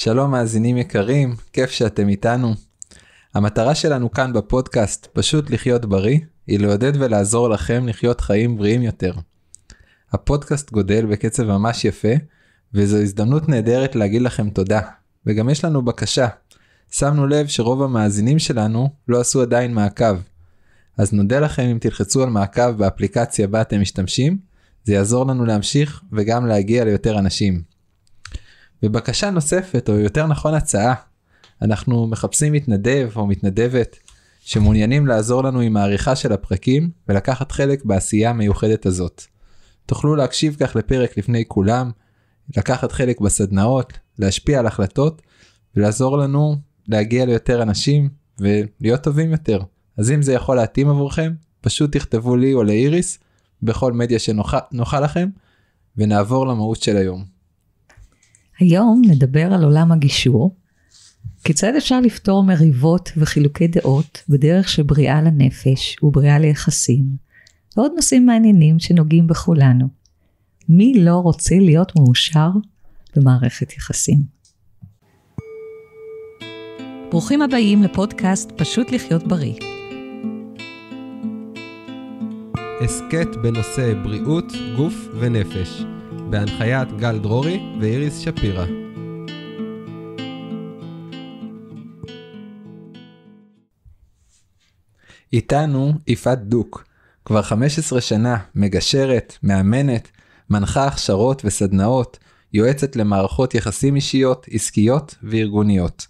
שלום מאזינים יקרים, כיף שאתם איתנו. המטרה שלנו כאן בפודקאסט, פשוט לחיות בריא, היא לעודד ולעזור לכם לחיות חיים בריאים יותר. הפודקאסט גודל בקצב ממש יפה, וזו הזדמנות נהדרת להגיד לכם תודה. וגם יש לנו בקשה. שמנו לב שרוב המאזינים שלנו לא עשו עדיין מעקב. אז נודה לכם אם תלחצו על מעקב באפליקציה בה אתם משתמשים, זה יעזור לנו להמשיך וגם להגיע ליותר אנשים. בבקשה נוספת, או יותר נכון הצעה, אנחנו מחפשים מתנדב או מתנדבת שמעוניינים לעזור לנו עם העריכה של הפרקים ולקחת חלק בעשייה המיוחדת הזאת. תוכלו להקשיב כך לפרק לפני כולם, לקחת חלק בסדנאות, להשפיע על החלטות ולעזור לנו להגיע ליותר אנשים ולהיות טובים יותר. אז אם זה יכול להתאים עבורכם, פשוט תכתבו לי או לאיריס בכל מדיה שנוחה לכם ונעבור למהות של היום. היום נדבר על עולם הגישור, כיצד אפשר לפתור מריבות וחילוקי דעות בדרך שבריאה לנפש ובריאה ליחסים, ועוד נושאים מעניינים שנוגעים בכולנו. מי לא רוצה להיות מאושר במערכת יחסים? ברוכים הבאים לפודקאסט פשוט לחיות בריא. הסכת בנושא בריאות, גוף ונפש. בהנחיית גל דרורי ואיריס שפירא. איתנו יפעת דוק, כבר 15 שנה מגשרת, מאמנת, מנחה הכשרות וסדנאות, יועצת למערכות יחסים אישיות, עסקיות וארגוניות.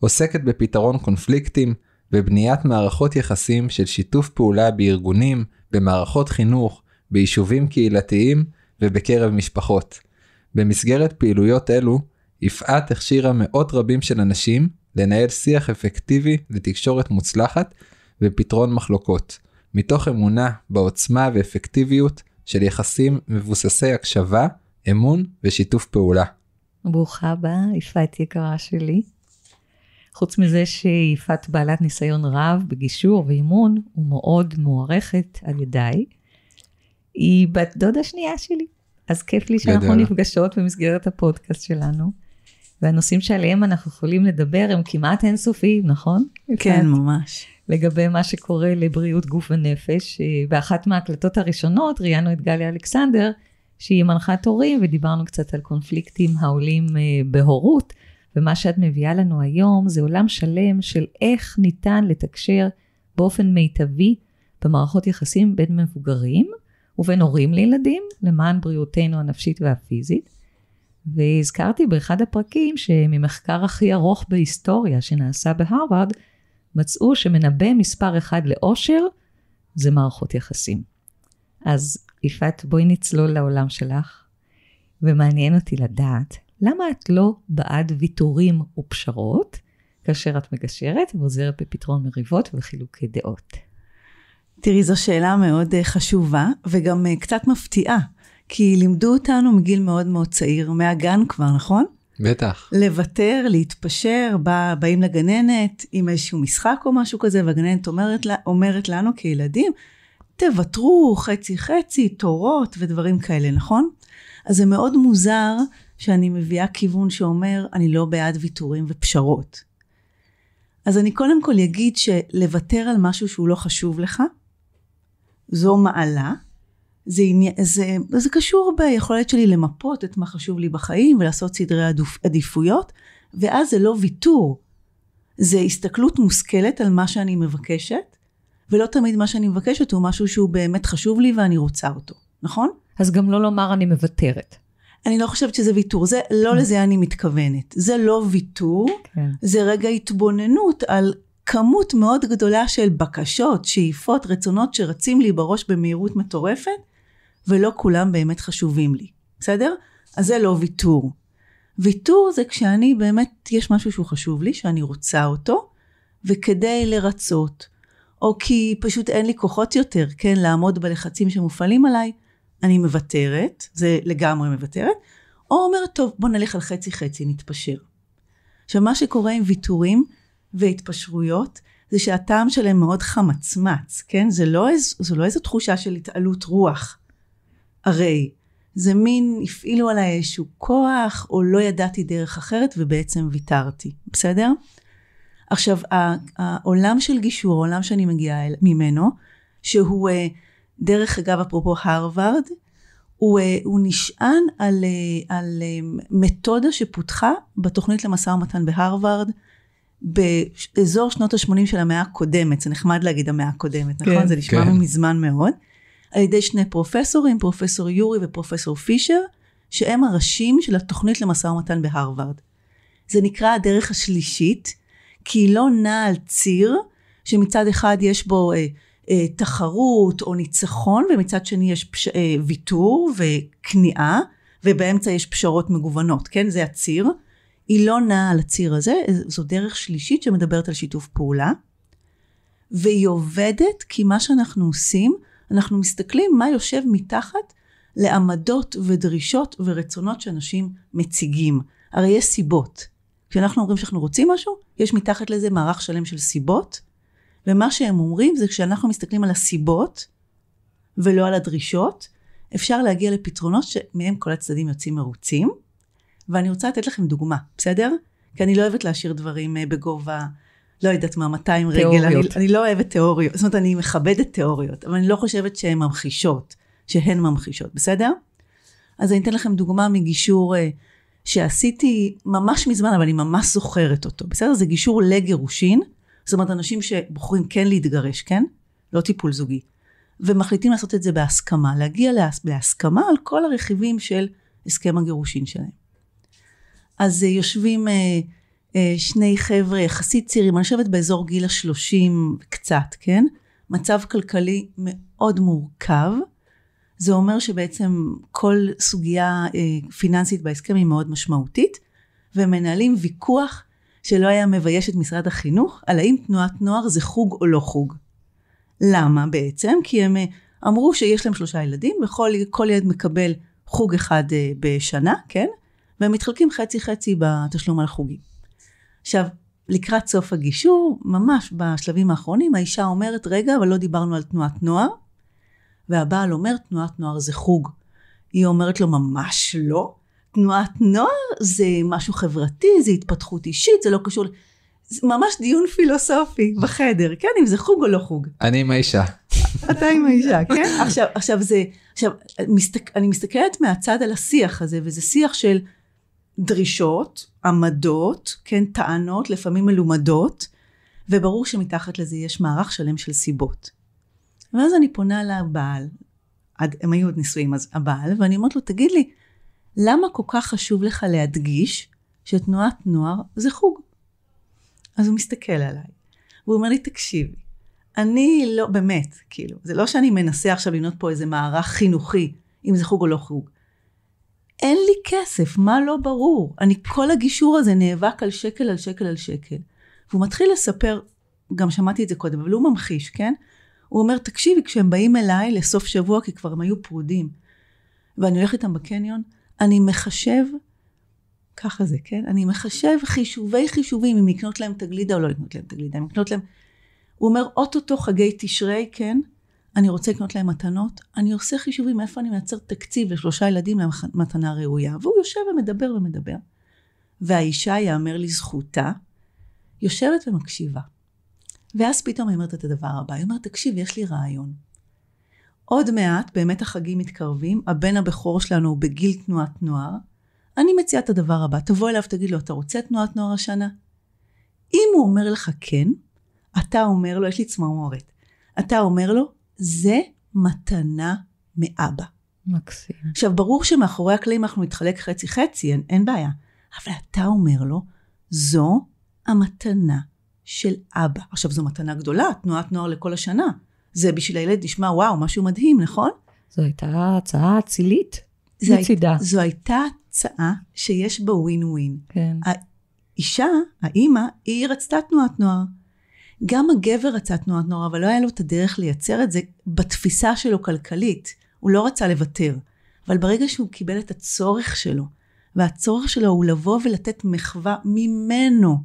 עוסקת בפתרון קונפליקטים, ובניית מערכות יחסים של שיתוף פעולה בארגונים, במערכות חינוך, ביישובים קהילתיים ובקרב משפחות. במסגרת פעילויות אלו, יפעת הכשירה מאות רבים של אנשים לנהל שיח אפקטיבי ותקשורת מוצלחת ופתרון מחלוקות, מתוך אמונה בעוצמה ואפקטיביות של יחסים מבוססי הקשבה, אמון ושיתוף פעולה. ברוכה הבאה, יפעת יקרה שלי. חוץ מזה שיפעת בעלת ניסיון רב בגישור ואימון, ומאוד מוערכת על ידיי. היא בת דודה שנייה שלי. אז כיף לי שאנחנו גדל. נפגשות במסגרת הפודקאסט שלנו. והנושאים שעליהם אנחנו יכולים לדבר הם כמעט אינסופיים, נכון? כן, ממש. לגבי מה שקורה לבריאות גוף ונפש. אה, באחת מההקלטות הראשונות ראיינו את גליה אלכסנדר, שהיא מנחת הורים, ודיברנו קצת על קונפליקטים העולים אה, בהורות. ומה שאת מביאה לנו היום זה עולם שלם של איך ניתן לתקשר באופן מיטבי במערכות יחסים בין מבוגרים. ובין הורים לילדים, למען בריאותנו הנפשית והפיזית. והזכרתי באחד הפרקים שממחקר הכי ארוך בהיסטוריה שנעשה בהרווארד, מצאו שמנבא מספר אחד לאושר זה מערכות יחסים. אז יפעת, בואי נצלול לעולם שלך, ומעניין אותי לדעת למה את לא בעד ויתורים ופשרות כאשר את מגשרת ועוזרת בפתרון מריבות וחילוקי דעות. תראי, זו שאלה מאוד אה, חשובה, וגם אה, קצת מפתיעה, כי לימדו אותנו מגיל מאוד מאוד צעיר, מהגן כבר, נכון? בטח. לוותר, להתפשר, בא, באים לגננת עם איזשהו משחק או משהו כזה, והגננת אומרת, אומרת לנו כילדים, תוותרו חצי-חצי, תורות ודברים כאלה, נכון? אז זה מאוד מוזר שאני מביאה כיוון שאומר, אני לא בעד ויתורים ופשרות. אז אני קודם כל אגיד שלוותר על משהו שהוא לא חשוב לך, זו מעלה. זה, עני... זה, זה קשור ביכולת שלי למפות את מה חשוב לי בחיים ולעשות סדרי עדיפויות, ואז זה לא ויתור. זה הסתכלות מושכלת על מה שאני מבקשת, ולא תמיד מה שאני מבקשת הוא משהו שהוא באמת חשוב לי ואני רוצה אותו, נכון? אז גם לא לומר אני מוותרת. אני לא חושבת שזה ויתור, זה לא mm. לזה אני מתכוונת. זה לא ויתור, כן. זה רגע התבוננות על כמות מאוד גדולה של בקשות, שאיפות, רצונות שרצים לי בראש במהירות מטורפת, ולא כולם באמת חשובים לי, בסדר? אז זה לא ויתור. ויתור זה כשאני באמת, יש משהו שהוא חשוב לי, שאני רוצה אותו, וכדי לרצות, או כי פשוט אין לי כוחות יותר, כן, לעמוד בלחצים שמופעלים עליי, אני מוותרת, זה לגמרי מוותרת, או אומרת, טוב, בוא נלך על חצי חצי, נתפשר. עכשיו, מה שקורה עם ויתורים, והתפשרויות, זה שהטעם שלהם מאוד חמצמץ, כן? זה לא, איז, זה לא איזו תחושה של התעלות רוח. הרי זה מין הפעילו עליי איזשהו כוח, או לא ידעתי דרך אחרת ובעצם ויתרתי, בסדר? עכשיו, העולם של גישור, העולם שאני מגיעה אל, ממנו, שהוא, אה, דרך אגב, אפרופו הרווארד, הוא, אה, הוא נשען על, אה, על מתודה שפותחה בתוכנית למשא ומתן בהרווארד, באזור שנות ה-80 של המאה הקודמת, זה נחמד להגיד המאה הקודמת, נכון? כן, זה נשמע כן. מזמן מאוד. על ידי שני פרופסורים, פרופסור יורי ופרופסור פישר, שהם הראשים של התוכנית למשא ומתן בהרווארד. זה נקרא הדרך השלישית, כי היא לא נעה על ציר שמצד אחד יש בו אה, אה, תחרות או ניצחון, ומצד שני יש פש, אה, ויתור וכניעה, ובאמצע יש פשרות מגוונות, כן? זה הציר. היא לא נעה על הציר הזה, זו דרך שלישית שמדברת על שיתוף פעולה, והיא עובדת כי מה שאנחנו עושים, אנחנו מסתכלים מה יושב מתחת לעמדות ודרישות ורצונות שאנשים מציגים. הרי יש סיבות. כשאנחנו אומרים שאנחנו רוצים משהו, יש מתחת לזה מערך שלם של סיבות, ומה שהם אומרים זה כשאנחנו מסתכלים על הסיבות ולא על הדרישות, אפשר להגיע לפתרונות שמהם כל הצדדים יוצאים מרוצים. ואני רוצה לתת לכם דוגמה, בסדר? כי אני לא אוהבת להשאיר דברים אה, בגובה, לא יודעת מה, 200 תיאוריות. רגל. תיאוריות. אני, אני לא אוהבת תיאוריות, זאת אומרת, אני מכבדת תיאוריות, אבל אני לא חושבת שהן ממחישות, שהן ממחישות, בסדר? אז אני אתן לכם דוגמה מגישור אה, שעשיתי ממש מזמן, אבל אני ממש זוכרת אותו, בסדר? זה גישור לגירושין, זאת אומרת, אנשים שבוחרים כן להתגרש, כן? לא טיפול זוגי. ומחליטים לעשות את זה בהסכמה, להגיע להס... להסכמה על כל הרכיבים של הסכם הגירושין שלהם. אז אה, יושבים אה, אה, שני חבר'ה יחסית צעירים, אני חושבת באזור גיל השלושים קצת, כן? מצב כלכלי מאוד מורכב. זה אומר שבעצם כל סוגיה פיננסית בהסכם היא מאוד משמעותית, ומנהלים ויכוח שלא היה מבייש את משרד החינוך, על האם תנועת נוער זה חוג או לא חוג. למה בעצם? כי הם אמרו שיש להם שלושה ילדים, וכל ילד מקבל חוג אחד בשנה, כן? והם מתחלקים חצי חצי בתשלום על החוגים. עכשיו, לקראת סוף הגישור, ממש בשלבים האחרונים, האישה אומרת, רגע, אבל לא דיברנו על תנועת נוער, והבעל אומר, תנועת נוער זה חוג. היא אומרת לו, ממש לא. תנועת נוער זה משהו חברתי, זה התפתחות אישית, זה לא קשור... זה ממש דיון פילוסופי בחדר, כן? אם זה חוג או לא חוג. אני עם האישה. אתה עם האישה, כן? עכשיו, עכשיו זה... עכשיו, מסתק, אני מסתכלת מהצד על השיח הזה, וזה שיח של... דרישות, עמדות, כן, טענות, לפעמים מלומדות, וברור שמתחת לזה יש מערך שלם של סיבות. ואז אני פונה לבעל, הם היו עוד נשואים אז, הבעל, ואני אומרת לו, תגיד לי, למה כל כך חשוב לך להדגיש שתנועת נוער זה חוג? אז הוא מסתכל עליי, והוא אומר לי, תקשיבי, אני לא, באמת, כאילו, זה לא שאני מנסה עכשיו לבנות פה איזה מערך חינוכי, אם זה חוג או לא חוג. אין לי כסף, מה לא ברור? אני כל הגישור הזה נאבק על שקל על שקל על שקל. והוא מתחיל לספר, גם שמעתי את זה קודם, אבל הוא ממחיש, כן? הוא אומר, תקשיבי, כשהם באים אליי לסוף שבוע, כי כבר הם היו פרודים, ואני הולכת איתם בקניון, אני מחשב, ככה זה, כן? אני מחשב חישובי חישובים, אם לקנות להם את הגלידה או לא לקנות להם את הגלידה, אם לקנות להם... הוא אומר, אוטוטו חגי תשרי, כן? אני רוצה לקנות להם מתנות, אני עושה חישובים מאיפה אני מייצר תקציב לשלושה ילדים למתנה ראויה. והוא יושב ומדבר ומדבר. והאישה, יאמר לזכותה, יושבת ומקשיבה. ואז פתאום היא אומרת את הדבר הבא, היא אומרת, תקשיב, יש לי רעיון. עוד מעט, באמת החגים מתקרבים, הבן הבכור שלנו הוא בגיל תנועת נוער. אני מציעה את הדבר הבא, תבוא אליו, תגיד לו, אתה רוצה תנועת נוער השנה? אם הוא אומר לך כן, אתה אומר לו, יש לי צמרמורת, אתה אומר לו, זה מתנה מאבא. מקסים. עכשיו, ברור שמאחורי הקלעים אנחנו נתחלק חצי-חצי, אין, אין בעיה. אבל אתה אומר לו, זו המתנה של אבא. עכשיו, זו מתנה גדולה, תנועת נוער לכל השנה. זה בשביל הילד נשמע, וואו, משהו מדהים, נכון? זו הייתה הצעה אצילית מצידה. היית, זו הייתה הצעה שיש בה ווין ווין. כן. האישה, האימא, היא רצתה תנועת נוער. גם הגבר רצה תנועת נוער, אבל לא היה לו את הדרך לייצר את זה בתפיסה שלו כלכלית. הוא לא רצה לוותר. אבל ברגע שהוא קיבל את הצורך שלו, והצורך שלו הוא לבוא ולתת מחווה ממנו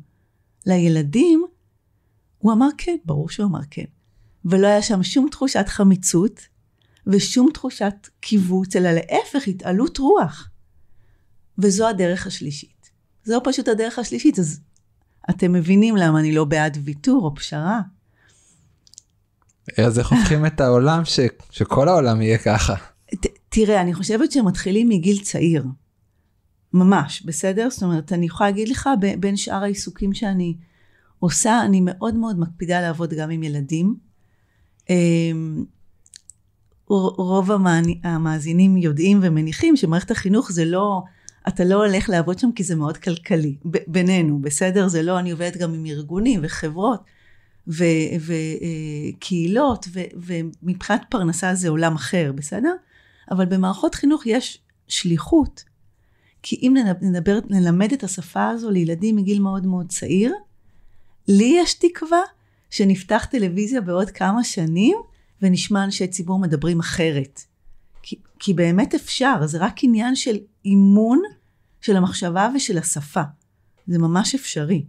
לילדים, הוא אמר כן, ברור שהוא אמר כן. ולא היה שם שום תחושת חמיצות ושום תחושת קיבוץ, אלא להפך, התעלות רוח. וזו הדרך השלישית. זו פשוט הדרך השלישית, אז אתם מבינים למה אני לא בעד ויתור או פשרה. אז איך הופכים את העולם ש, שכל העולם יהיה ככה? ת, תראה, אני חושבת שמתחילים מגיל צעיר. ממש, בסדר? זאת אומרת, אני יכולה להגיד לך, ב, בין שאר העיסוקים שאני עושה, אני מאוד מאוד מקפידה לעבוד גם עם ילדים. אמ, רוב המאזינים יודעים ומניחים שמערכת החינוך זה לא אתה לא הולך לעבוד שם כי זה מאוד כלכלי, בינינו, בסדר? זה לא, אני עובדת גם עם ארגונים וחברות וקהילות, אה, ומבחינת פרנסה זה עולם אחר, בסדר? אבל במערכות חינוך יש שליחות, כי אם נדבר, נלמד את השפה הזו לילדים מגיל מאוד מאוד צעיר, לי יש תקווה שנפתח טלוויזיה בעוד כמה שנים ונשמע אנשי ציבור מדברים אחרת. כי, כי באמת אפשר, זה רק עניין של אימון של המחשבה ושל השפה. זה ממש אפשרי.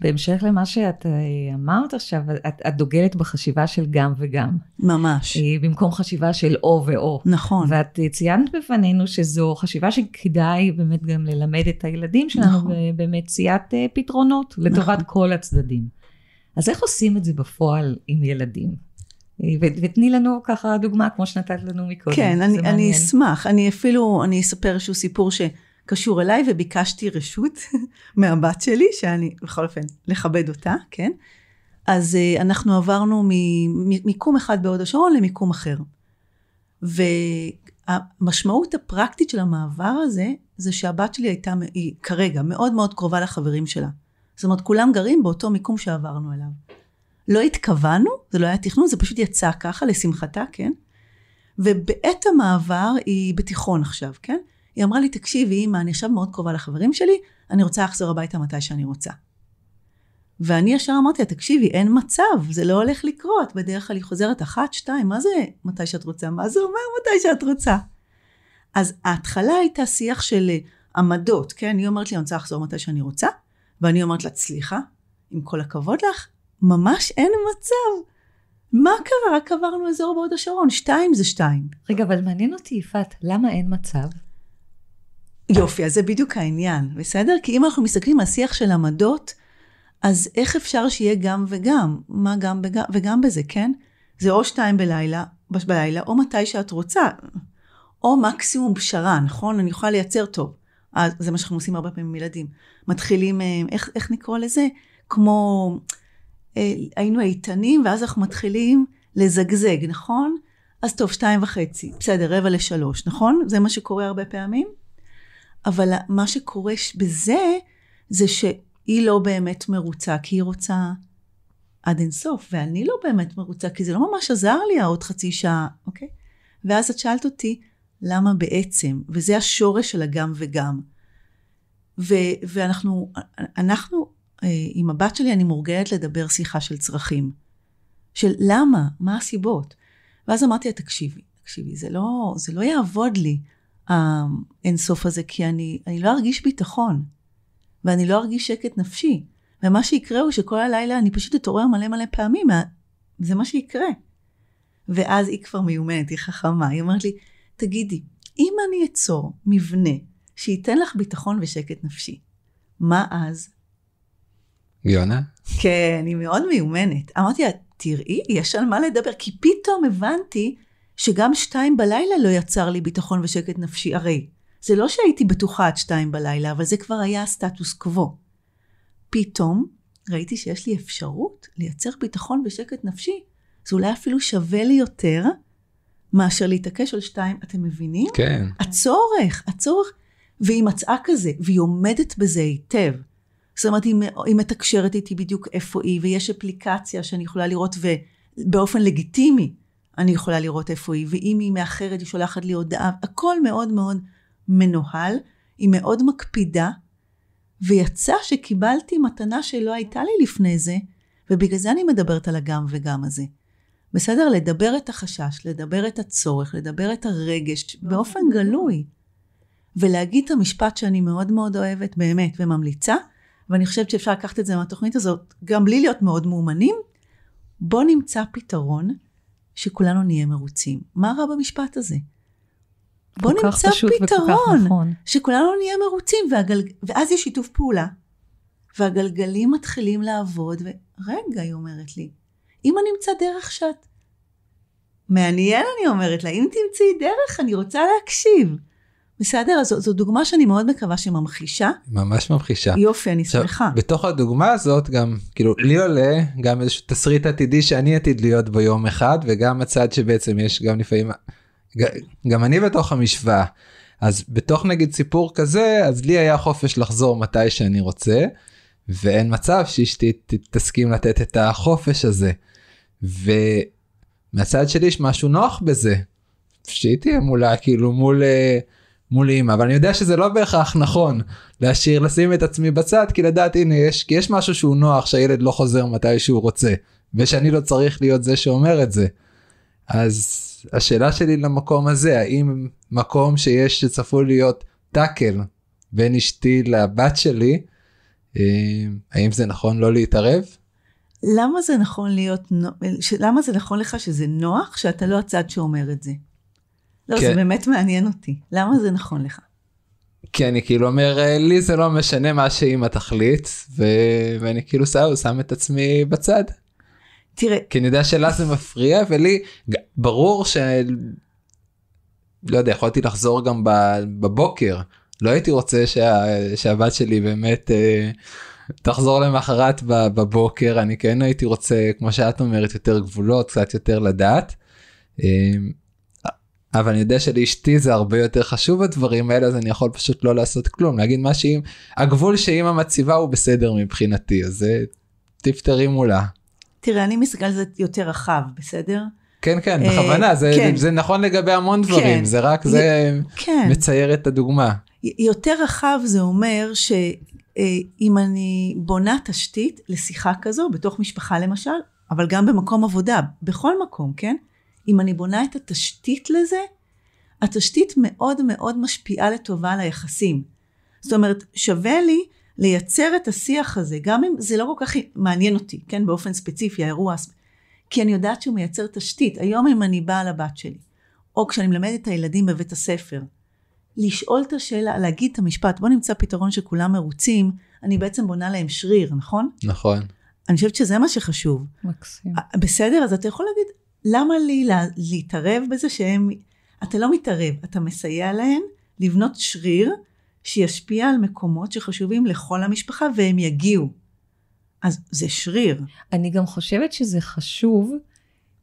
בהמשך למה שאת אה, אמרת עכשיו, את, את דוגלת בחשיבה של גם וגם. ממש. אה, במקום חשיבה של או ואו. נכון. ואת ציינת בפנינו שזו חשיבה שכדאי באמת גם ללמד את הילדים שלנו נכון. במציאת אה, פתרונות לטובת נכון. כל הצדדים. אז איך עושים את זה בפועל עם ילדים? ותני לנו ככה דוגמה כמו שנתת לנו מקודם. כן, אני, אני אשמח. אני אפילו, אני אספר איזשהו סיפור שקשור אליי, וביקשתי רשות מהבת שלי, שאני, בכל אופן, לכבד אותה, כן? אז uh, אנחנו עברנו ממיקום אחד בהוד השרון למיקום אחר. והמשמעות הפרקטית של המעבר הזה, זה שהבת שלי הייתה, היא כרגע מאוד מאוד קרובה לחברים שלה. זאת אומרת, כולם גרים באותו מיקום שעברנו אליו. לא התכוונו, זה לא היה תכנון, זה פשוט יצא ככה, לשמחתה, כן? ובעת המעבר היא בתיכון עכשיו, כן? היא אמרה לי, תקשיבי, אימא, אני עכשיו מאוד קרובה לחברים שלי, אני רוצה לחזור הביתה מתי שאני רוצה. ואני ישר אמרתי לה, תקשיבי, אין מצב, זה לא הולך לקרות. בדרך כלל היא חוזרת אחת, שתיים, מה זה מתי שאת רוצה? מה זה אומר מתי שאת רוצה? אז ההתחלה הייתה שיח של עמדות, כן? היא אומרת לי, אני רוצה לחזור מתי שאני רוצה, ואני אומרת לה, סליחה, עם כל הכבוד לך, ממש אין מצב. מה קרה? רק עברנו אזור בהוד השרון, שתיים זה שתיים. רגע, אבל מעניין אותי, יפעת, למה אין מצב? יופי, אז זה בדיוק העניין, בסדר? כי אם אנחנו מסתכלים על שיח של עמדות, אז איך אפשר שיהיה גם וגם? מה גם וגם, וגם בזה, כן? זה או שתיים בלילה, בלילה, או מתי שאת רוצה, או מקסימום פשרה, נכון? אני יכולה לייצר טוב. אז זה מה שאנחנו עושים הרבה פעמים עם ילדים. מתחילים, אה, איך, איך נקרא לזה? כמו... אה, היינו איתנים, ואז אנחנו מתחילים לזגזג, נכון? אז טוב, שתיים וחצי, בסדר, רבע לשלוש, נכון? זה מה שקורה הרבה פעמים. אבל מה שקורה בזה, זה שהיא לא באמת מרוצה, כי היא רוצה עד אינסוף, ואני לא באמת מרוצה, כי זה לא ממש עזר לי העוד חצי שעה, אוקיי? ואז את שאלת אותי, למה בעצם? וזה השורש של הגם וגם. ו- ואנחנו, אנחנו אה, עם הבת שלי, אני מורגלת לדבר שיחה של צרכים. של למה? מה הסיבות? ואז אמרתי לה, תקשיבי, תקשיבי, זה לא, זה לא יעבוד לי, האינסוף הזה, כי אני, אני לא ארגיש ביטחון, ואני לא ארגיש שקט נפשי. ומה שיקרה הוא שכל הלילה אני פשוט אתעורר מלא מלא פעמים, זה מה שיקרה. ואז היא כבר מיומנת, היא חכמה, היא אומרת לי, תגידי, אם אני אצור מבנה שייתן לך ביטחון ושקט נפשי, מה אז? יונה? כן, היא מאוד מיומנת. אמרתי לה, תראי, יש על מה לדבר, כי פתאום הבנתי שגם שתיים בלילה לא יצר לי ביטחון ושקט נפשי. הרי, זה לא שהייתי בטוחה עד שתיים בלילה, אבל זה כבר היה הסטטוס קוו. פתאום ראיתי שיש לי אפשרות לייצר ביטחון ושקט נפשי. זה אולי אפילו שווה לי יותר מאשר להתעקש על שתיים, אתם מבינים? כן. הצורך, הצורך, והיא מצאה כזה, והיא עומדת בזה היטב. זאת אומרת, היא, היא מתקשרת איתי בדיוק איפה היא, ויש אפליקציה שאני יכולה לראות, ובאופן לגיטימי אני יכולה לראות איפה היא, ואם היא מאחרת, היא שולחת לי הודעה, הכל מאוד מאוד מנוהל, היא מאוד מקפידה, ויצא שקיבלתי מתנה שלא הייתה לי לפני זה, ובגלל זה אני מדברת על הגם וגם הזה. בסדר? לדבר את החשש, לדבר את הצורך, לדבר את הרגש, באופן גלוי. ולהגיד את המשפט שאני מאוד מאוד אוהבת, באמת, וממליצה, ואני חושבת שאפשר לקחת את זה מהתוכנית הזאת, גם בלי להיות מאוד מאומנים, בוא נמצא פתרון שכולנו נהיה מרוצים. מה רע במשפט הזה? בוא נמצא פתרון נכון. שכולנו נהיה מרוצים, והגל... ואז יש שיתוף פעולה, והגלגלים מתחילים לעבוד, ורגע, היא אומרת לי, אם אני אמצא דרך שאת... מעניין, אני אומרת לה, אם תמצאי דרך, אני רוצה להקשיב. בסדר, אז זו, זו דוגמה שאני מאוד מקווה שממחישה. ממש ממחישה. יופי, אני שמחה. בתוך הדוגמה הזאת גם, כאילו, לי עולה גם איזשהו תסריט עתידי שאני עתיד להיות בו יום אחד, וגם הצד שבעצם יש גם לפעמים, גם אני בתוך המשוואה. אז בתוך נגיד סיפור כזה, אז לי היה חופש לחזור מתי שאני רוצה, ואין מצב שאשתי תסכים לתת את החופש הזה. ומהצד שלי יש משהו נוח בזה, שהיא תהיה מולה, כאילו מול... Uh, מול אימא, אבל אני יודע שזה לא בהכרח נכון להשאיר, לשים את עצמי בצד, כי לדעת הנה יש, כי יש משהו שהוא נוח שהילד לא חוזר מתי שהוא רוצה, ושאני לא צריך להיות זה שאומר את זה. אז השאלה שלי למקום הזה, האם מקום שיש שצפוי להיות טאקל בין אשתי לבת שלי, אה, האם זה נכון לא להתערב? למה זה נכון להיות, למה זה נכון לך שזה נוח שאתה לא הצד שאומר את זה? לא, זה כן. באמת מעניין אותי. למה זה נכון לך? כי אני כאילו אומר, אה, לי זה לא משנה מה שאימא תחליט, ו- ואני כאילו שם, שם את עצמי בצד. תראה. כי אני יודע שלה זה מפריע, ולי ברור ש... לא יודע, יכולתי לחזור גם בבוקר. לא הייתי רוצה שה... שהבת שלי באמת אה, תחזור למחרת בבוקר, אני כן הייתי רוצה, כמו שאת אומרת, יותר גבולות, קצת יותר לדעת. אה, אבל אני יודע שלאשתי זה הרבה יותר חשוב הדברים האלה, אז אני יכול פשוט לא לעשות כלום, להגיד מה שאם, הגבול שאימא מציבה הוא בסדר מבחינתי, אז זה תפתרי מולה. תראה, אני מסתכל על זה יותר רחב, בסדר? כן, כן, אה, בכוונה, זה, כן. זה נכון לגבי המון דברים, כן. זה רק, זה כן. מצייר את הדוגמה. יותר רחב זה אומר שאם אה, אני בונה תשתית לשיחה כזו, בתוך משפחה למשל, אבל גם במקום עבודה, בכל מקום, כן? אם אני בונה את התשתית לזה, התשתית מאוד מאוד משפיעה לטובה על היחסים. זאת אומרת, שווה לי לייצר את השיח הזה, גם אם זה לא כל כך מעניין אותי, כן, באופן ספציפי, האירוע, כי אני יודעת שהוא מייצר תשתית. היום אם אני באה לבת שלי, או כשאני מלמדת את הילדים בבית הספר, לשאול את השאלה, להגיד את המשפט, בוא נמצא פתרון שכולם מרוצים, אני בעצם בונה להם שריר, נכון? נכון. אני חושבת שזה מה שחשוב. מקסים. בסדר, אז אתה יכול להגיד, למה לי לה, להתערב בזה שהם, אתה לא מתערב, אתה מסייע להם לבנות שריר שישפיע על מקומות שחשובים לכל המשפחה והם יגיעו. אז זה שריר. אני גם חושבת שזה חשוב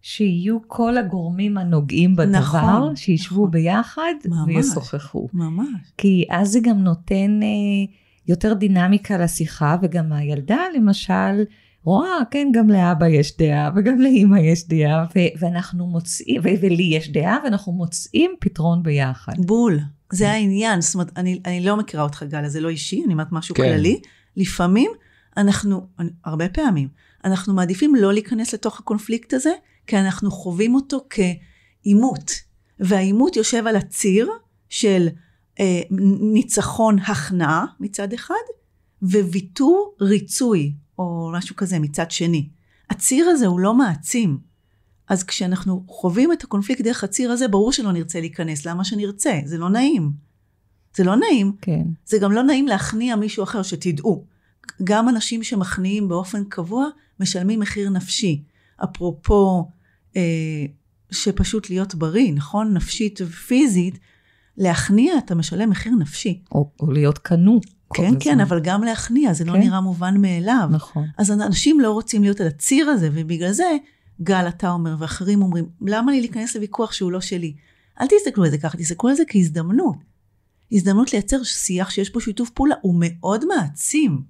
שיהיו כל הגורמים הנוגעים בדבר, נכון, שישבו נכון. ביחד ממש, וישוחחו. ממש. כי אז זה גם נותן אה, יותר דינמיקה לשיחה, וגם הילדה, למשל, רואה, כן, גם לאבא יש דעה, וגם לאימא יש דעה, ו- ואנחנו מוצאים, ו- ולי יש דעה, ואנחנו מוצאים פתרון ביחד. בול. זה העניין. זאת אומרת, אני, אני לא מכירה אותך, גלה, זה לא אישי, אני אומרת משהו כן. כללי. לפעמים אנחנו, הרבה פעמים, אנחנו מעדיפים לא להיכנס לתוך הקונפליקט הזה, כי אנחנו חווים אותו כעימות. והעימות יושב על הציר של אה, ניצחון הכנעה מצד אחד, וויתור ריצוי. או משהו כזה מצד שני. הציר הזה הוא לא מעצים. אז כשאנחנו חווים את הקונפליקט דרך הציר הזה, ברור שלא נרצה להיכנס. למה שנרצה? זה לא נעים. זה לא נעים. כן. זה גם לא נעים להכניע מישהו אחר, שתדעו. גם אנשים שמכניעים באופן קבוע, משלמים מחיר נפשי. אפרופו, אה, שפשוט להיות בריא, נכון? נפשית ופיזית, להכניע אתה משלם מחיר נפשי. או, או להיות כנוע. כן, כן, הזמן. אבל גם להכניע, זה לא כן? לא נראה מובן מאליו. נכון. אז אנשים לא רוצים להיות על הציר הזה, ובגלל זה, גל, אתה אומר, ואחרים אומרים, למה לי להיכנס לוויכוח שהוא לא שלי? אל תסתכלו על זה ככה, תסתכלו על זה כהזדמנות. הזדמנות לייצר שיח שיש בו שיתוף פעולה, הוא מאוד מעצים.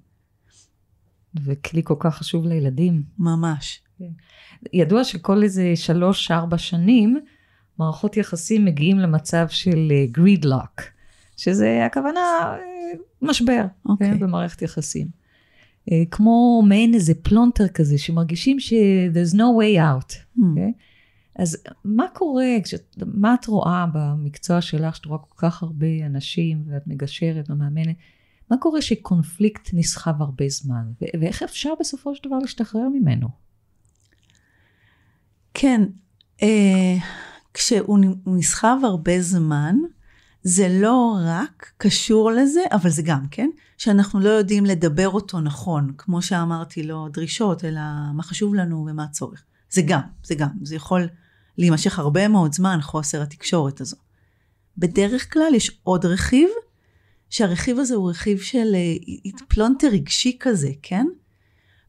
וכלי כל כך חשוב לילדים. ממש. ידוע שכל איזה שלוש-ארבע שנים, מערכות יחסים מגיעים למצב של גרידלוק, אה, שזה הכוונה אה, משבר okay. אוקיי? כן, אוקיי. במערכת יחסים. אה, כמו מעין איזה פלונטר כזה, שמרגישים ש- there's no way out. Mm. Okay? אוקיי? אז מה קורה, כשאת, מה את רואה במקצוע שלך, שאת רואה כל כך הרבה אנשים, ואת מגשרת ומאמנת, מה קורה שקונפליקט נסחב הרבה זמן, ו- ואיך אפשר בסופו של דבר להשתחרר ממנו? כן, אה, כשהוא נסחב הרבה זמן, זה לא רק קשור לזה, אבל זה גם כן, שאנחנו לא יודעים לדבר אותו נכון, כמו שאמרתי, לא דרישות, אלא מה חשוב לנו ומה הצורך. זה גם, זה גם, זה יכול להימשך הרבה מאוד זמן, חוסר התקשורת הזו. בדרך כלל יש עוד רכיב, שהרכיב הזה הוא רכיב של אה, פלונטר רגשי כזה, כן?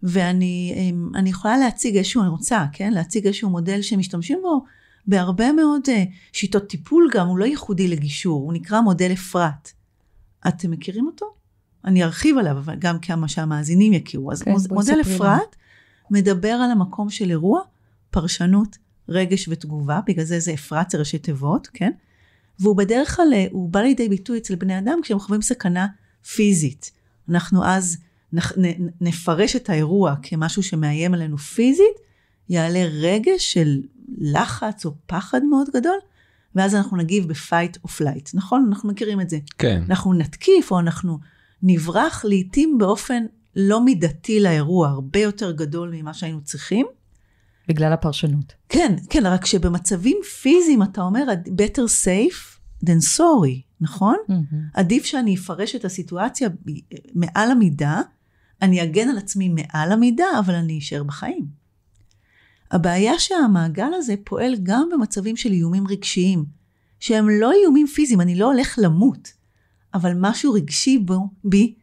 ואני אה, יכולה להציג איזשהו, אני רוצה, כן? להציג איזשהו מודל שמשתמשים בו בהרבה מאוד אה, שיטות טיפול גם, הוא לא ייחודי לגישור, הוא נקרא מודל אפרת. אתם מכירים אותו? אני ארחיב עליו, אבל גם כמה שהמאזינים יכירו. אז כן, מודל אפרת מדבר על המקום של אירוע, פרשנות, רגש ותגובה, בגלל זה זה אפרת, זה ראשי תיבות, כן? והוא בדרך כלל, אה, הוא בא לידי ביטוי אצל בני אדם כשהם חווים סכנה פיזית. אנחנו אז נח, נ, נפרש את האירוע כמשהו שמאיים עלינו פיזית, יעלה רגש של לחץ או פחד מאוד גדול, ואז אנחנו נגיב בפייט או פלייט, נכון? אנחנו מכירים את זה. כן. אנחנו נתקיף או אנחנו נברח לעתים באופן לא מידתי לאירוע, הרבה יותר גדול ממה שהיינו צריכים. בגלל הפרשנות. כן, כן, רק שבמצבים פיזיים אתה אומר, better safe than sorry, נכון? Mm-hmm. עדיף שאני אפרש את הסיטואציה מעל המידה, אני אגן על עצמי מעל המידה, אבל אני אשאר בחיים. הבעיה שהמעגל הזה פועל גם במצבים של איומים רגשיים, שהם לא איומים פיזיים, אני לא הולך למות, אבל משהו רגשי בו, בי,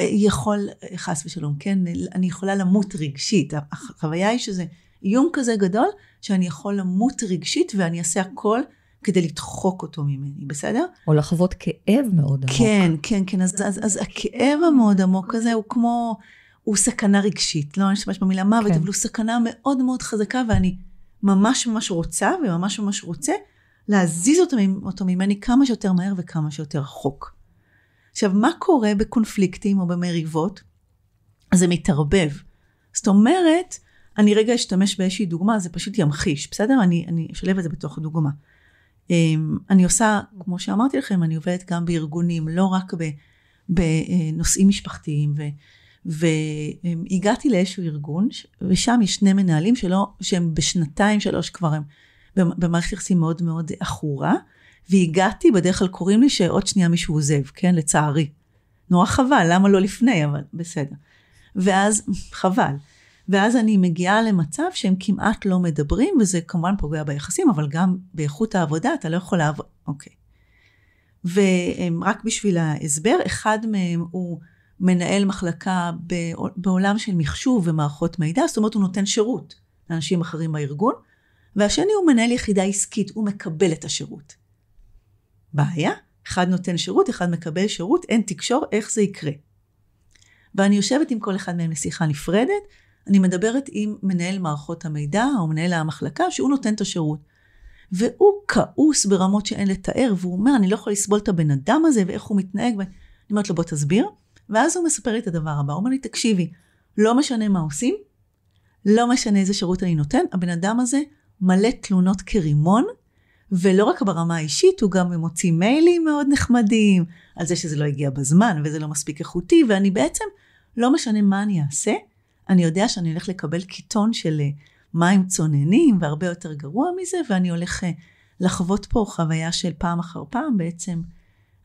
אה, יכול, אה, חס ושלום, כן, אני יכולה למות רגשית. החוויה היא שזה איום כזה גדול, שאני יכול למות רגשית ואני אעשה הכל כדי לדחוק אותו ממני, בסדר? או לחוות כאב מאוד עמוק. כן, כן, כן. אז, אז, אז הכאב המאוד עמוק הזה הוא כמו הוא סכנה רגשית. לא, אני אשתמש במילה מוות, כן. אבל הוא סכנה מאוד מאוד חזקה, ואני ממש ממש רוצה, וממש ממש רוצה, להזיז אותו, אותו ממני כמה שיותר מהר וכמה שיותר רחוק. עכשיו, מה קורה בקונפליקטים או במריבות? זה מתערבב. זאת אומרת, אני רגע אשתמש באיזושהי דוגמה, זה פשוט ימחיש, בסדר? אני, אני אשלב את זה בתוך דוגמה. אמ, אני עושה, כמו שאמרתי לכם, אני עובדת גם בארגונים, לא רק בנושאים משפחתיים והגעתי לאיזשהו ארגון, ושם יש שני מנהלים שלא, שהם בשנתיים, שלוש כבר הם במערכת יחסים מאוד מאוד עכורה, והגעתי, בדרך כלל קוראים לי שעוד שנייה מישהו עוזב, כן? לצערי. נורא חבל, למה לא לפני, אבל בסדר. ואז, חבל. ואז אני מגיעה למצב שהם כמעט לא מדברים, וזה כמובן פוגע ביחסים, אבל גם באיכות העבודה, אתה לא יכול לעבוד, אוקיי. ורק בשביל ההסבר, אחד מהם הוא מנהל מחלקה בעולם של מחשוב ומערכות מידע, זאת אומרת הוא נותן שירות לאנשים אחרים בארגון, והשני הוא מנהל יחידה עסקית, הוא מקבל את השירות. בעיה, אחד נותן שירות, אחד מקבל שירות, אין תקשור, איך זה יקרה. ואני יושבת עם כל אחד מהם לשיחה נפרדת, אני מדברת עם מנהל מערכות המידע או מנהל המחלקה, שהוא נותן את השירות. והוא כעוס ברמות שאין לתאר, והוא אומר, אני לא יכול לסבול את הבן אדם הזה ואיך הוא מתנהג. ואני אומרת לו, בוא תסביר. ואז הוא מספר לי את הדבר הבא, הוא אומר לי, תקשיבי, לא משנה מה עושים, לא משנה איזה שירות אני נותן, הבן אדם הזה מלא תלונות כרימון, ולא רק ברמה האישית, הוא גם מוציא מיילים מאוד נחמדים, על זה שזה לא הגיע בזמן, וזה לא מספיק איכותי, ואני בעצם, לא משנה מה אני אעשה, אני יודע שאני הולך לקבל קיטון של אה, מים צוננים, והרבה יותר גרוע מזה, ואני הולך אה, לחוות פה חוויה של פעם אחר פעם בעצם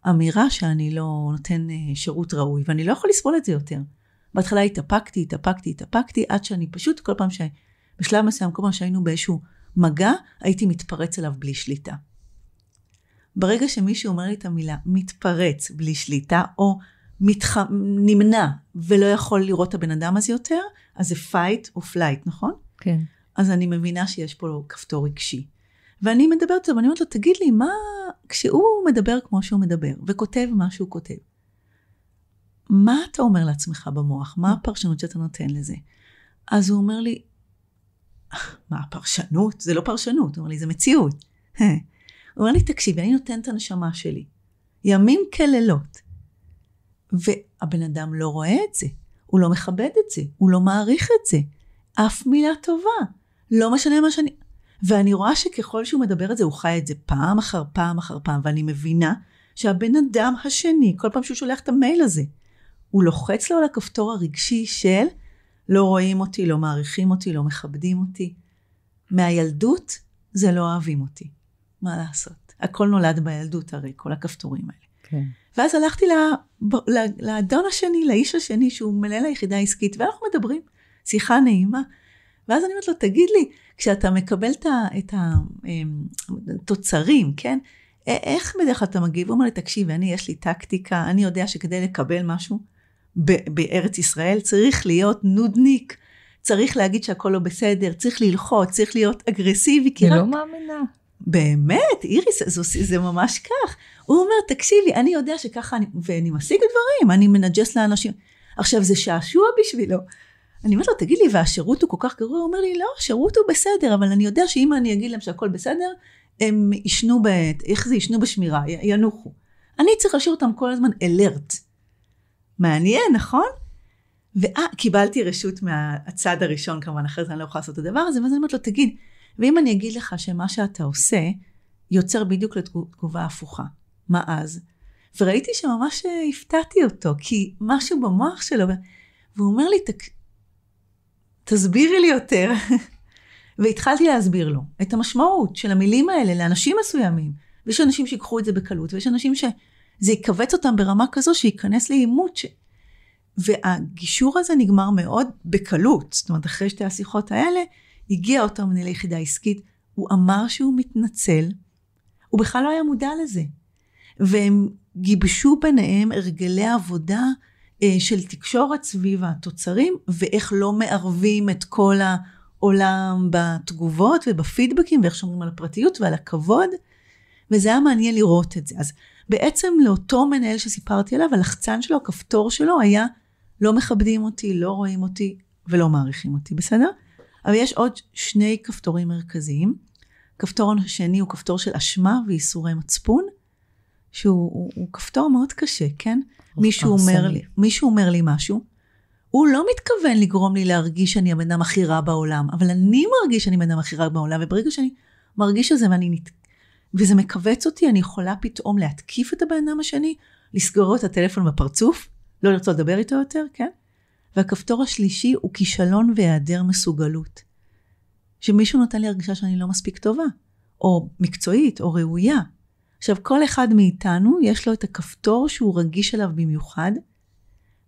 אמירה שאני לא נותן אה, שירות ראוי, ואני לא יכול לסבול את זה יותר. בהתחלה התאפקתי, התאפקתי, התאפקתי, עד שאני פשוט, כל פעם שבשלב מסוים, כל פעם שהיינו באיזשהו מגע, הייתי מתפרץ עליו בלי שליטה. ברגע שמישהו אומר לי את המילה מתפרץ בלי שליטה, או מתח... נמנע ולא יכול לראות את הבן אדם הזה יותר, אז זה fight או flight, נכון? כן. אז אני מבינה שיש פה כפתור רגשי. ואני מדברת איתו, ואני אומרת לו, תגיד לי, מה כשהוא מדבר כמו שהוא מדבר, וכותב מה שהוא כותב, מה אתה אומר לעצמך במוח? מה הפרשנות שאתה נותן לזה? אז הוא אומר לי, מה הפרשנות? זה לא פרשנות, הוא אומר לי, זה מציאות. הוא אומר לי, תקשיבי, אני נותן את הנשמה שלי, ימים כלילות. והבן אדם לא רואה את זה, הוא לא מכבד את זה, הוא לא מעריך את זה. אף מילה טובה. לא משנה מה שאני... ואני רואה שככל שהוא מדבר את זה, הוא חי את זה פעם אחר פעם אחר פעם, ואני מבינה שהבן אדם השני, כל פעם שהוא שולח את המייל הזה, הוא לוחץ לו על הכפתור הרגשי של לא רואים אותי, לא מעריכים אותי, לא מכבדים אותי. מהילדות זה לא אוהבים אותי. מה לעשות? הכל נולד בילדות הרי, כל הכפתורים האלה. כן. ואז הלכתי לאדון השני, לאיש השני, שהוא מנהל היחידה העסקית, ואנחנו מדברים. שיחה נעימה. ואז אני אומרת לו, תגיד לי, כשאתה מקבל את התוצרים, אמ, כן? איך בדרך כלל אתה מגיב? הוא אומר לי, תקשיב, אני, יש לי טקטיקה, אני יודע שכדי לקבל משהו בארץ ישראל צריך להיות נודניק, צריך להגיד שהכול לא בסדר, צריך ללחוץ, צריך להיות אגרסיבי, כי רק... אני לא מאמינה. באמת, איריס, זה, זה, זה ממש כך. הוא אומר, תקשיבי, אני יודע שככה אני, ואני משיג דברים, אני מנג'ס לאנשים. עכשיו, זה שעשוע בשבילו, אני אומרת לו, תגיד לי, והשירות הוא כל כך גרוע? הוא אומר לי, לא, השירות הוא בסדר, אבל אני יודע שאם אני אגיד להם שהכל בסדר, הם יישנו, ב... איך זה יישנו בשמירה, ינוחו. אני צריך להשאיר אותם כל הזמן אלרט. מעניין, נכון? ואה, קיבלתי רשות מהצד הראשון, כמובן, אחרי זה אני לא יכולה לעשות את הדבר הזה, ואז אני אומרת לו, תגיד, ואם אני אגיד לך שמה שאתה עושה, יוצר בדיוק לתגובה הפוכה, מה אז? וראיתי שממש אה, הפתעתי אותו, כי משהו במוח שלו, והוא אומר לי, תסבירי לי יותר. והתחלתי להסביר לו את המשמעות של המילים האלה לאנשים מסוימים. ויש אנשים שיקחו את זה בקלות, ויש אנשים שזה יכווץ אותם ברמה כזו שייכנס לעימות. ש... והגישור הזה נגמר מאוד בקלות. זאת אומרת, אחרי שתי השיחות האלה, הגיע אותו מנהל יחידה עסקית, הוא אמר שהוא מתנצל, הוא בכלל לא היה מודע לזה. והם גיבשו ביניהם הרגלי עבודה אה, של תקשורת סביב התוצרים, ואיך לא מערבים את כל העולם בתגובות ובפידבקים, ואיך שומרים על הפרטיות ועל הכבוד, וזה היה מעניין לראות את זה. אז בעצם לאותו מנהל שסיפרתי עליו, הלחצן שלו, הכפתור שלו היה לא מכבדים אותי, לא רואים אותי ולא מעריכים אותי, בסדר? אבל יש עוד שני כפתורים מרכזיים. כפתור השני הוא כפתור של אשמה ואיסורי מצפון, שהוא הוא, הוא כפתור מאוד קשה, כן? מישהו אומר, לי, מישהו אומר לי משהו, הוא לא מתכוון לגרום לי להרגיש שאני הבן אדם הכי רע בעולם, אבל אני מרגיש שאני הבן אדם הכי רע בעולם, וברגע שאני מרגיש את זה ואני נת... וזה מכווץ אותי, אני יכולה פתאום להתקיף את הבן אדם השני, לסגור את הטלפון בפרצוף, לא לרצות לדבר איתו יותר, כן? והכפתור השלישי הוא כישלון והיעדר מסוגלות. שמישהו נותן לי הרגשה שאני לא מספיק טובה, או מקצועית, או ראויה, עכשיו, כל אחד מאיתנו יש לו את הכפתור שהוא רגיש אליו במיוחד,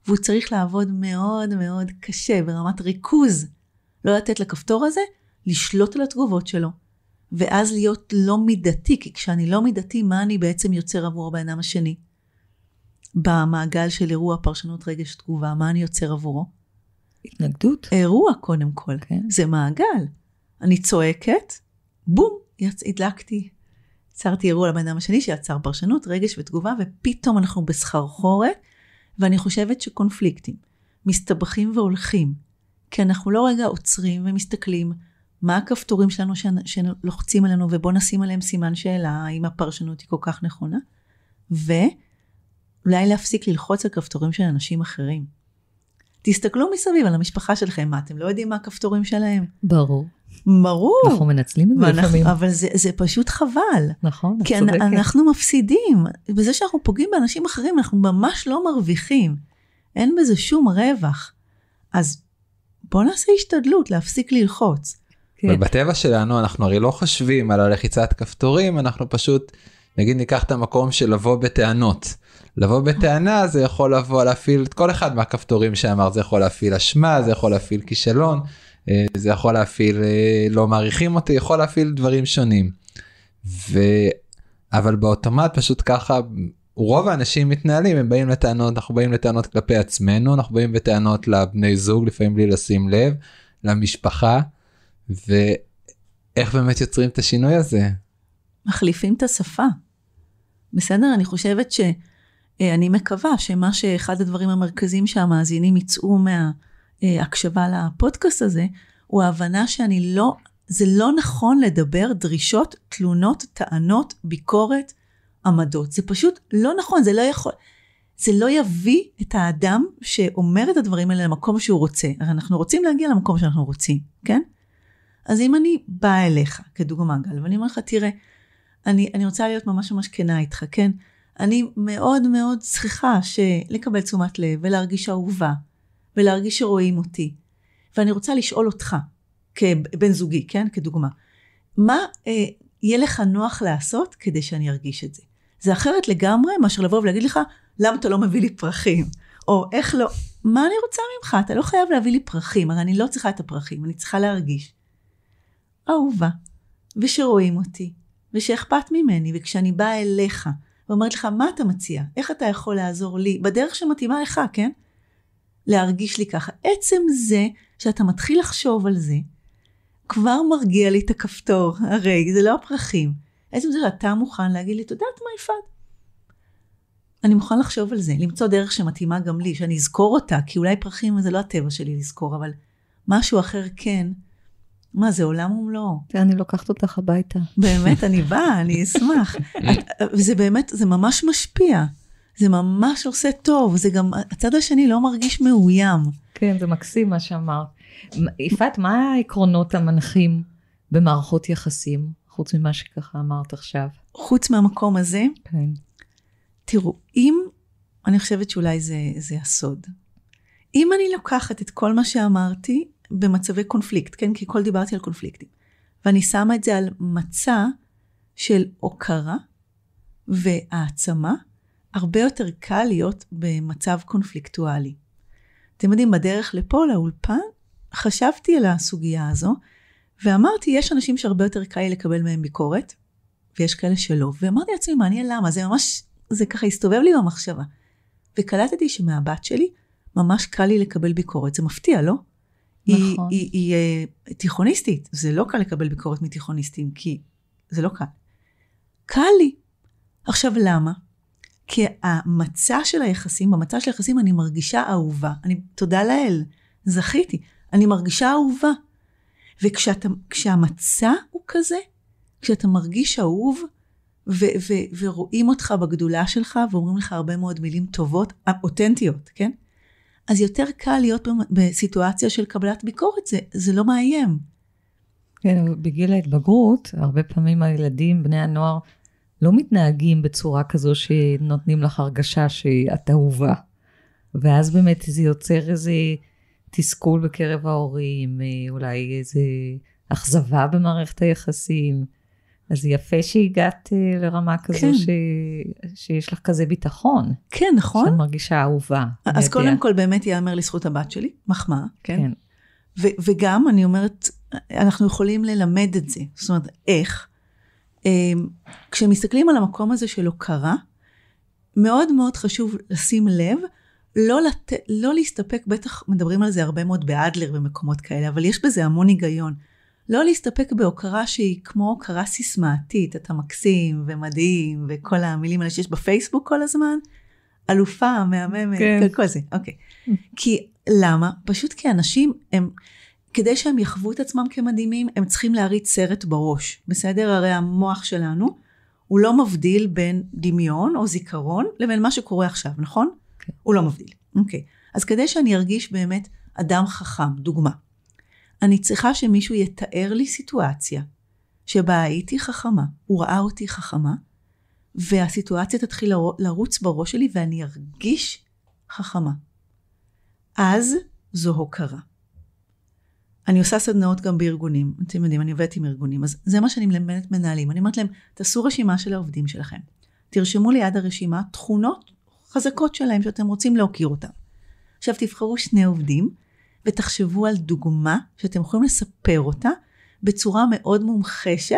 והוא צריך לעבוד מאוד מאוד קשה ברמת ריכוז, לא לתת לכפתור הזה לשלוט על התגובות שלו, ואז להיות לא מידתי, כי כשאני לא מידתי, מה אני בעצם יוצר עבור הבן אדם השני? במעגל של אירוע פרשנות רגש תגובה, מה אני יוצר עבורו? התנגדות. אירוע קודם כל, כן. זה מעגל. אני צועקת, בום, הדלקתי יצרתי אירוע לבן אדם השני שיצר פרשנות, רגש ותגובה, ופתאום אנחנו בסחרחורת, ואני חושבת שקונפליקטים מסתבכים והולכים, כי אנחנו לא רגע עוצרים ומסתכלים מה הכפתורים שלנו שלוחצים עלינו, ובואו נשים עליהם סימן שאלה, האם הפרשנות היא כל כך נכונה, ואולי להפסיק ללחוץ על כפתורים של אנשים אחרים. תסתכלו מסביב על המשפחה שלכם, מה אתם לא יודעים מה הכפתורים שלהם? ברור. ברור. אנחנו מנצלים את זה ואנחנו, לפעמים. אבל זה, זה פשוט חבל. נכון, את כן, צודקת. כי אנחנו מפסידים. בזה שאנחנו פוגעים באנשים אחרים, אנחנו ממש לא מרוויחים. אין בזה שום רווח. אז בוא נעשה השתדלות להפסיק ללחוץ. כן. ובטבע שלנו אנחנו הרי לא חושבים על הלחיצת כפתורים, אנחנו פשוט, נגיד ניקח את המקום של לבוא בטענות. לבוא בטענה זה יכול לבוא להפעיל את כל אחד מהכפתורים שאמרת, זה יכול להפעיל אשמה, זה יכול להפעיל כישלון. אה, זה יכול להפעיל אה, לא מעריכים אותי, יכול להפעיל דברים שונים. ו... אבל באוטומט פשוט ככה רוב האנשים מתנהלים הם באים לטענות אנחנו באים לטענות כלפי עצמנו אנחנו באים בטענות לבני זוג לפעמים בלי לשים לב למשפחה ואיך באמת יוצרים את השינוי הזה. מחליפים את השפה. בסדר אני חושבת שאני אה, מקווה שמה שאחד הדברים המרכזיים שהמאזינים יצאו מה. אה, הקשבה לפודקאסט הזה, הוא ההבנה שאני לא, זה לא נכון לדבר דרישות, תלונות, טענות, ביקורת, עמדות. זה פשוט לא נכון, זה לא יכול, זה לא יביא את האדם שאומר את הדברים האלה למקום שהוא רוצה. הרי אנחנו רוצים להגיע למקום שאנחנו רוצים, כן? אז אם אני באה אליך, כדוגמה גל, ואני אומר לך, תראה, אני, אני רוצה להיות ממש ממש כנה איתך, כן? אני מאוד מאוד צריכה לקבל תשומת לב ולהרגיש אהובה ולהרגיש שרואים אותי. ואני רוצה לשאול אותך, כבן זוגי, כן? כדוגמה, מה אה, יהיה לך נוח לעשות כדי שאני ארגיש את זה? זה אחרת לגמרי מאשר לבוא ולהגיד לך, למה אתה לא מביא לי פרחים? או איך לא, מה אני רוצה ממך? אתה לא חייב להביא לי פרחים, הרי אני לא צריכה את הפרחים, אני צריכה להרגיש. אהובה, ושרואים אותי, ושאכפת ממני, וכשאני באה אליך, ואומרת לך, מה אתה מציע? איך אתה יכול לעזור לי? בדרך שמתאימה לך, כן? להרגיש לי ככה. עצם זה שאתה מתחיל לחשוב על זה, כבר מרגיע לי את הכפתור, הרי זה לא הפרחים. עצם זה שאתה מוכן להגיד לי, את יודעת מה יפעת? אני מוכן לחשוב על זה, למצוא דרך שמתאימה גם לי, שאני אזכור אותה, כי אולי פרחים זה לא הטבע שלי לזכור, אבל משהו אחר כן. מה, זה עולם ומלואו. תראה, אני לוקחת אותך הביתה. באמת, אני באה, אני אשמח. את, זה באמת, זה ממש משפיע. זה ממש עושה טוב, זה גם, הצד השני לא מרגיש מאוים. כן, זה מקסים מה שאמרת. יפעת, מה העקרונות המנחים במערכות יחסים, חוץ ממה שככה אמרת עכשיו? חוץ מהמקום הזה? כן. תראו, אם, אני חושבת שאולי זה, זה הסוד. אם אני לוקחת את כל מה שאמרתי במצבי קונפליקט, כן? כי כל דיברתי על קונפליקטים, ואני שמה את זה על מצע של הוקרה והעצמה הרבה יותר קל להיות במצב קונפליקטואלי. אתם יודעים, בדרך לפה, לאולפן, חשבתי על הסוגיה הזו, ואמרתי, יש אנשים שהרבה יותר קל לי לקבל מהם ביקורת, ויש כאלה שלא. ואמרתי לעצמי, מעניין למה, זה ממש, זה ככה הסתובב לי במחשבה. וקלטתי שמהבת שלי, ממש קל לי לקבל ביקורת. זה מפתיע, לא? נכון. היא, היא, היא, אה, היא תיכוניסטית, זה לא קל לקבל ביקורת מתיכוניסטים, כי זה לא קל. קל לי. עכשיו, למה? כי המצע של היחסים, במצע של היחסים אני מרגישה אהובה. אני, תודה לאל, זכיתי. אני מרגישה אהובה. וכשהמצע הוא כזה, כשאתה מרגיש אהוב, ו- ו- ורואים אותך בגדולה שלך, ואומרים לך הרבה מאוד מילים טובות, אותנטיות, כן? אז יותר קל להיות בסיטואציה של קבלת ביקורת, זה, זה לא מאיים. כן, בגיל ההתבגרות, הרבה פעמים הילדים, בני הנוער, לא מתנהגים בצורה כזו שנותנים לך הרגשה שאת אהובה. ואז באמת זה יוצר איזה תסכול בקרב ההורים, אה, אולי איזה אכזבה במערכת היחסים. אז יפה שהגעת אה, לרמה כזו כן. ש... שיש לך כזה ביטחון. כן, נכון. שאת מרגישה אהובה. אז קודם כל באמת ייאמר לזכות הבת שלי, מחמאה, כן? כן. ו- וגם, אני אומרת, אנחנו יכולים ללמד את זה. זאת אומרת, איך? אמ, כשמסתכלים על המקום הזה של הוקרה, מאוד מאוד חשוב לשים לב, לא, לת... לא להסתפק, בטח מדברים על זה הרבה מאוד באדלר ומקומות כאלה, אבל יש בזה המון היגיון. לא להסתפק בהוקרה שהיא כמו הוקרה סיסמאתית, אתה מקסים ומדהים וכל המילים האלה שיש בפייסבוק כל הזמן, אלופה, מהממת, כן. כל זה, אוקיי. כי למה? פשוט כי אנשים הם כדי שהם יחוו את עצמם כמדהימים, הם צריכים להריץ סרט בראש, בסדר? הרי המוח שלנו, הוא לא מבדיל בין דמיון או זיכרון לבין מה שקורה עכשיו, נכון? Okay. כן. הוא לא מבדיל. אוקיי. Okay. אז כדי שאני ארגיש באמת אדם חכם, דוגמה, אני צריכה שמישהו יתאר לי סיטואציה שבה הייתי חכמה, הוא ראה אותי חכמה, והסיטואציה תתחיל לרוץ בראש שלי ואני ארגיש חכמה. אז זו הוקרה. אני עושה סדנאות גם בארגונים, אתם יודעים, אני עובדת עם ארגונים, אז זה מה שאני מלמדת מנהלים. אני אומרת להם, תעשו רשימה של העובדים שלכם. תרשמו ליד הרשימה תכונות חזקות שלהם שאתם רוצים להוקיר אותם. עכשיו תבחרו שני עובדים ותחשבו על דוגמה שאתם יכולים לספר אותה בצורה מאוד מומחשת.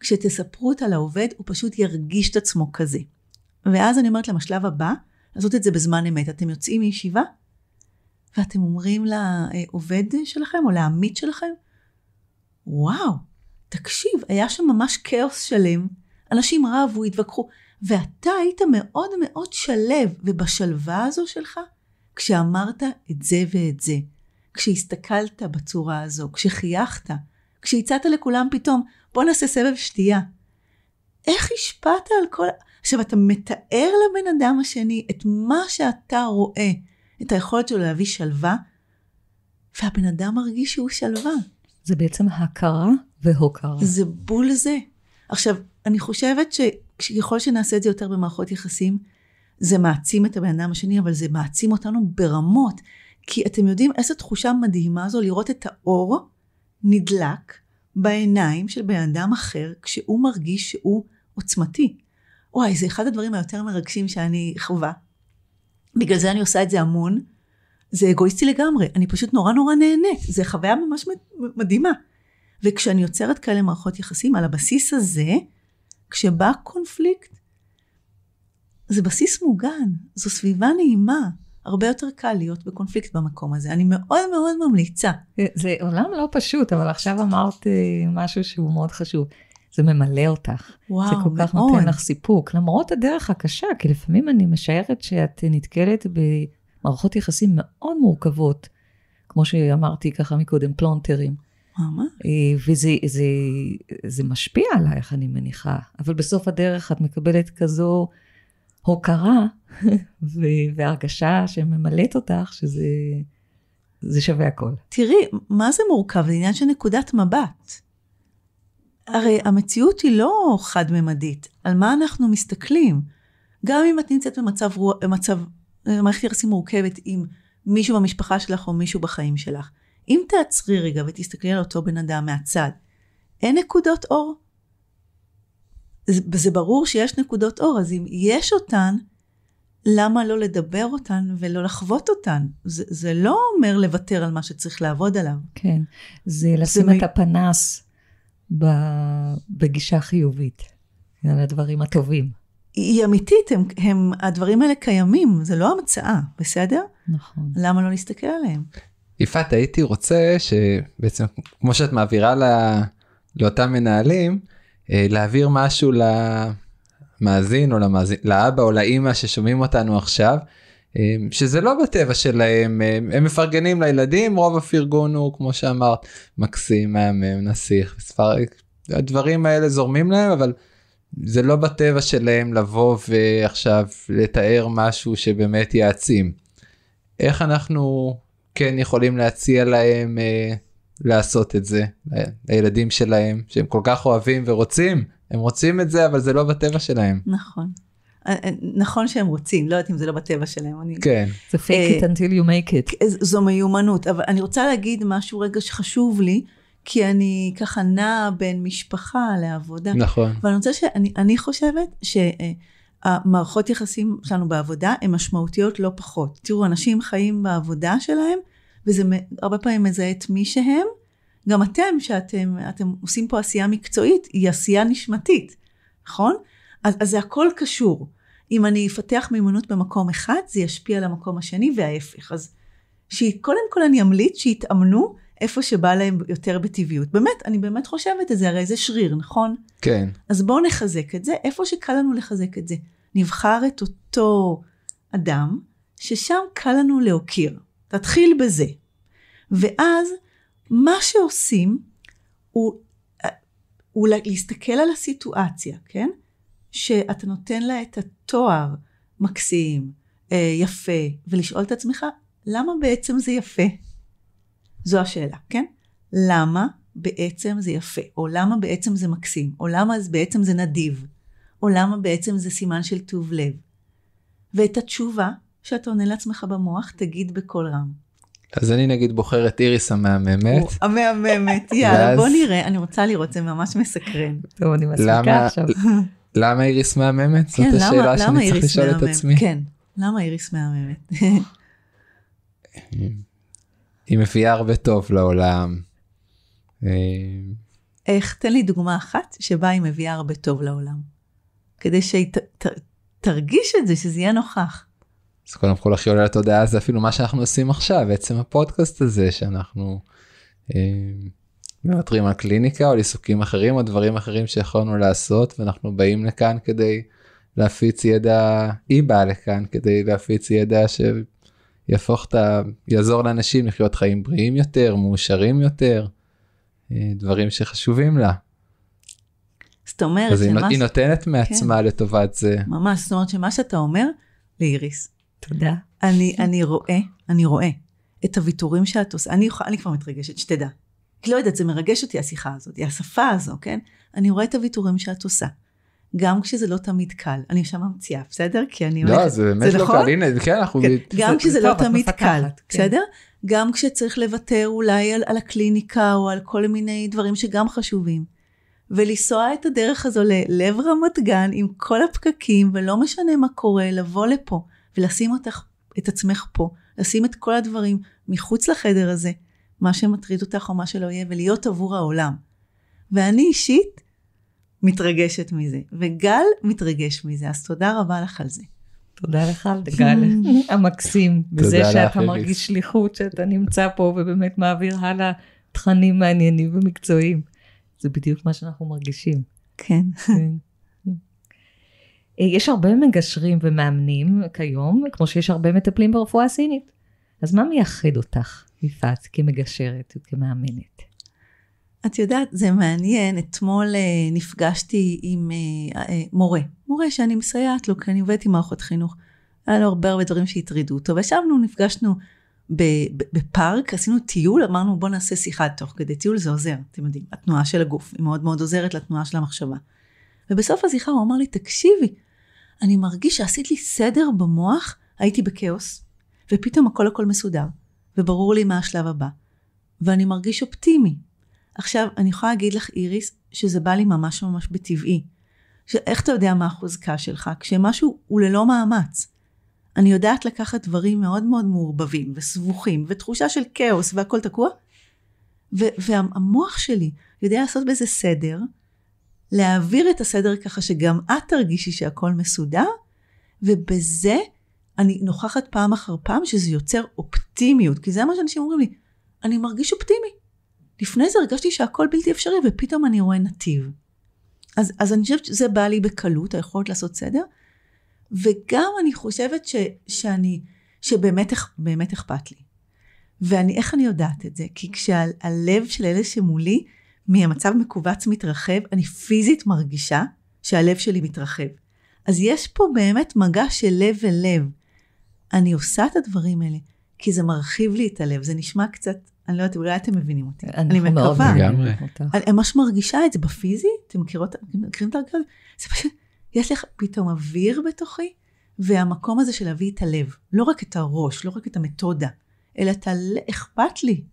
כשתספרו אותה לעובד, הוא פשוט ירגיש את עצמו כזה. ואז אני אומרת להם, השלב הבא, לעשות את זה בזמן אמת. אתם יוצאים מישיבה, ואתם אומרים לעובד שלכם או לעמית שלכם, וואו, תקשיב, היה שם ממש כאוס שלם, אנשים רבו, התווכחו, ואתה היית מאוד מאוד שלב, ובשלווה הזו שלך, כשאמרת את זה ואת זה, כשהסתכלת בצורה הזו, כשחייכת, כשהצעת לכולם פתאום, בוא נעשה סבב שתייה. איך השפעת על כל... עכשיו, אתה מתאר לבן אדם השני את מה שאתה רואה, את היכולת שלו להביא שלווה, והבן אדם מרגיש שהוא שלווה. זה בעצם הכרה והוקרה. זה בול זה. עכשיו, אני חושבת שככל שנעשה את זה יותר במערכות יחסים, זה מעצים את הבן אדם השני, אבל זה מעצים אותנו ברמות. כי אתם יודעים איזו תחושה מדהימה זו לראות את האור נדלק בעיניים של בן אדם אחר כשהוא מרגיש שהוא עוצמתי. וואי, זה אחד הדברים היותר מרגשים שאני חווה בגלל זה אני עושה את זה המון. זה אגואיסטי לגמרי, אני פשוט נורא נורא נהנית, זו חוויה ממש מדהימה. וכשאני יוצרת כאלה מערכות יחסים, על הבסיס הזה, כשבא קונפליקט, זה בסיס מוגן, זו סביבה נעימה. הרבה יותר קל להיות בקונפליקט במקום הזה. אני מאוד מאוד ממליצה. זה, זה עולם לא פשוט, אבל עכשיו אמרת אה, משהו שהוא מאוד חשוב. זה ממלא אותך. וואו, מאוד. זה כל כך מאוד. נותן לך סיפוק, למרות הדרך הקשה, כי לפעמים אני משערת שאת נתקלת במערכות יחסים מאוד מורכבות, כמו שאמרתי ככה מקודם, פלונטרים. ממש. אה, וזה זה, זה משפיע עלייך, אני מניחה, אבל בסוף הדרך את מקבלת כזו הוקרה והרגשה שממלאת אותך, שזה... זה שווה הכל. תראי, מה זה מורכב? זה עניין של נקודת מבט. הרי המציאות היא לא חד-ממדית, על מה אנחנו מסתכלים. גם אם את נמצאת במצב, במצב מערכת יחסים מורכבת עם מישהו במשפחה שלך או מישהו בחיים שלך, אם תעצרי רגע ותסתכלי על אותו בן אדם מהצד, אין נקודות אור? זה, זה ברור שיש נקודות אור, אז אם יש אותן, למה לא לדבר אותן ולא לחוות אותן? זה, זה לא אומר לוותר על מה שצריך לעבוד עליו. כן, זה לשים זה את מ... הפנס בגישה חיובית, על הדברים הטובים. היא אמיתית, הם, הם, הדברים האלה קיימים, זה לא המצאה, בסדר? נכון. למה לא להסתכל עליהם? יפעת, הייתי רוצה שבעצם, כמו שאת מעבירה לא, לאותם מנהלים, אה, להעביר משהו למאזין או למאזין, לאבא או לאימא ששומעים אותנו עכשיו, אמ, שזה לא בטבע שלהם, הם, אמ, הם מפרגנים לילדים, רוב הפרגון הוא, כמו שאמרת, מקסים, מהמם, נסיך, ספר... הדברים האלה זורמים להם, אבל זה לא בטבע שלהם לבוא ועכשיו לתאר משהו שבאמת יעצים. איך אנחנו כן יכולים להציע להם אה, לעשות את זה, לילדים שלהם, שהם כל כך אוהבים ורוצים, הם רוצים את זה, אבל זה לא בטבע שלהם. נכון. נכון שהם רוצים, לא יודעת אם זה לא בטבע שלהם. אני, כן. זה fake it אה, until you make it. כן, זו מיומנות, אבל אני רוצה להגיד משהו רגע שחשוב לי, כי אני ככה נעה בין משפחה לעבודה. נכון. ואני רוצה שאני אני חושבת שהמערכות יחסים שלנו בעבודה הן משמעותיות לא פחות. תראו, אנשים חיים בעבודה שלהם, וזה הרבה פעמים מזהה את מי שהם. גם אתם, שאתם אתם עושים פה עשייה מקצועית, היא עשייה נשמתית, נכון? אז, אז זה הכל קשור. אם אני אפתח מיומנות במקום אחד, זה ישפיע על המקום השני וההפך. אז שקודם כל אני אמליץ שיתאמנו איפה שבא להם יותר בטבעיות. באמת, אני באמת חושבת את זה, הרי זה שריר, נכון? כן. אז בואו נחזק את זה איפה שקל לנו לחזק את זה. נבחר את אותו אדם ששם קל לנו להוקיר. תתחיל בזה. ואז מה שעושים הוא, אה, הוא להסתכל על הסיטואציה, כן? שאתה נותן לה את התואר מקסים, אה, יפה, ולשאול את עצמך, למה בעצם זה יפה? זו השאלה, כן? למה בעצם זה יפה, או למה בעצם זה מקסים, או למה בעצם זה נדיב, או למה בעצם זה סימן של טוב לב. ואת התשובה שאתה עונה לעצמך במוח, תגיד בקול רם. אז אני נגיד בוחר את איריס המהממת. המהממת, יאללה, ואז... בוא נראה, אני רוצה לראות, זה ממש מסקרן. טוב, אני מספיקה עכשיו. למה איריס מהממת? כן, זאת השאלה למה, שאני למה צריך לשאול מהממת? את עצמי. כן, למה איריס מהממת? היא מביאה הרבה טוב לעולם. אה, איך? תן לי דוגמה אחת שבה היא מביאה הרבה טוב לעולם. כדי שהיא תרגיש את זה, שזה יהיה נוכח. אז קודם כל הכי עולה לתודעה זה אפילו מה שאנחנו עושים עכשיו, עצם הפודקאסט הזה שאנחנו... אה, מוותרים על קליניקה או על עיסוקים אחרים או דברים אחרים שיכולנו לעשות ואנחנו באים לכאן כדי להפיץ ידע, היא באה לכאן כדי להפיץ ידע שיהפוך את ה... יעזור לאנשים לחיות חיים בריאים יותר, מאושרים יותר, אה, דברים שחשובים לה. זאת אומרת, אז שמה... היא נותנת מעצמה כן. לטובת זה. ממש, זאת אומרת שמה שאתה אומר לאיריס. תודה. אני, אני רואה, אני רואה את הוויתורים שאת עושה, אני, אני כבר מתרגשת, שתדע. לא יודעת, זה מרגש אותי השיחה הזאת, השפה הזו, כן? אני רואה את הוויתורים שאת עושה. גם כשזה לא תמיד קל. אני שם ממציאה, בסדר? כי אני לא, הולכת... לא, זה באמת לא נכון? קל, הנה, כן, אנחנו... כן. גם כשזה לא תמיד קל, כן. בסדר? גם כשצריך לוותר אולי על, על הקליניקה או על כל מיני דברים שגם חשובים. ולנסוע את הדרך הזו ללב רמת גן עם כל הפקקים, ולא משנה מה קורה, לבוא לפה ולשים אותך, את עצמך פה, לשים את כל הדברים מחוץ לחדר הזה, מה שמטריד אותך או מה שלא יהיה, ולהיות עבור העולם. ואני אישית מתרגשת מזה, וגל מתרגש מזה, אז תודה רבה לך על זה. תודה לך על גל המקסים, בזה שאתה מרגיש שליחות, שאתה נמצא פה ובאמת מעביר הלאה תכנים מעניינים ומקצועיים. זה בדיוק מה שאנחנו מרגישים. כן. אה, יש הרבה מגשרים ומאמנים כיום, כמו שיש הרבה מטפלים ברפואה הסינית. אז מה מייחד אותך? יפעת כמגשרת וכמאמנת. את יודעת, זה מעניין, אתמול אה, נפגשתי עם אה, אה, מורה, מורה שאני מסייעת לו, כי אני עובדת עם מערכות חינוך. היה לו הרבה הרבה דברים שהטרידו אותו, וישבנו, נפגשנו בפארק, עשינו טיול, אמרנו בוא נעשה שיחה תוך כדי טיול, זה עוזר, אתם יודעים, התנועה של הגוף, היא מאוד מאוד עוזרת לתנועה של המחשבה. ובסוף השיחה הוא אמר לי, תקשיבי, אני מרגיש שעשית לי סדר במוח, הייתי בכאוס, ופתאום הכל הכל מסודר. וברור לי מה השלב הבא. ואני מרגיש אופטימי. עכשיו, אני יכולה להגיד לך, איריס, שזה בא לי ממש ממש בטבעי. איך אתה יודע מה החוזקה שלך? כשמשהו הוא ללא מאמץ. אני יודעת לקחת דברים מאוד מאוד מעורבבים וסבוכים ותחושה של כאוס והכל תקוע, ו- והמוח שלי יודע לעשות בזה סדר, להעביר את הסדר ככה שגם את תרגישי שהכל מסודר, ובזה אני נוכחת פעם אחר פעם שזה יוצר אופטימיות, כי זה מה שאנשים אומרים לי, אני מרגיש אופטימי. לפני זה הרגשתי שהכל בלתי אפשרי ופתאום אני רואה נתיב. אז, אז אני חושבת שזה בא לי בקלות, היכולת לעשות סדר, וגם אני חושבת ש, שאני, שבאמת באמת אכפת לי. ואני, איך אני יודעת את זה? כי כשהלב של אלה שמולי, מהמצב מכווץ מתרחב, אני פיזית מרגישה שהלב שלי מתרחב. אז יש פה באמת מגע של לב אל לב. אני עושה את הדברים האלה, כי זה מרחיב לי את הלב, זה נשמע קצת, אני לא יודעת, אולי אתם מבינים אותי, אני מקווה. אני ממש מרגישה את זה בפיזי, אתם מכירות, מכירים את הרגל? זה פשוט, יש לך פתאום אוויר בתוכי, והמקום הזה של להביא את הלב, לא רק את הראש, לא רק את המתודה, אלא את הלב, אכפת לי.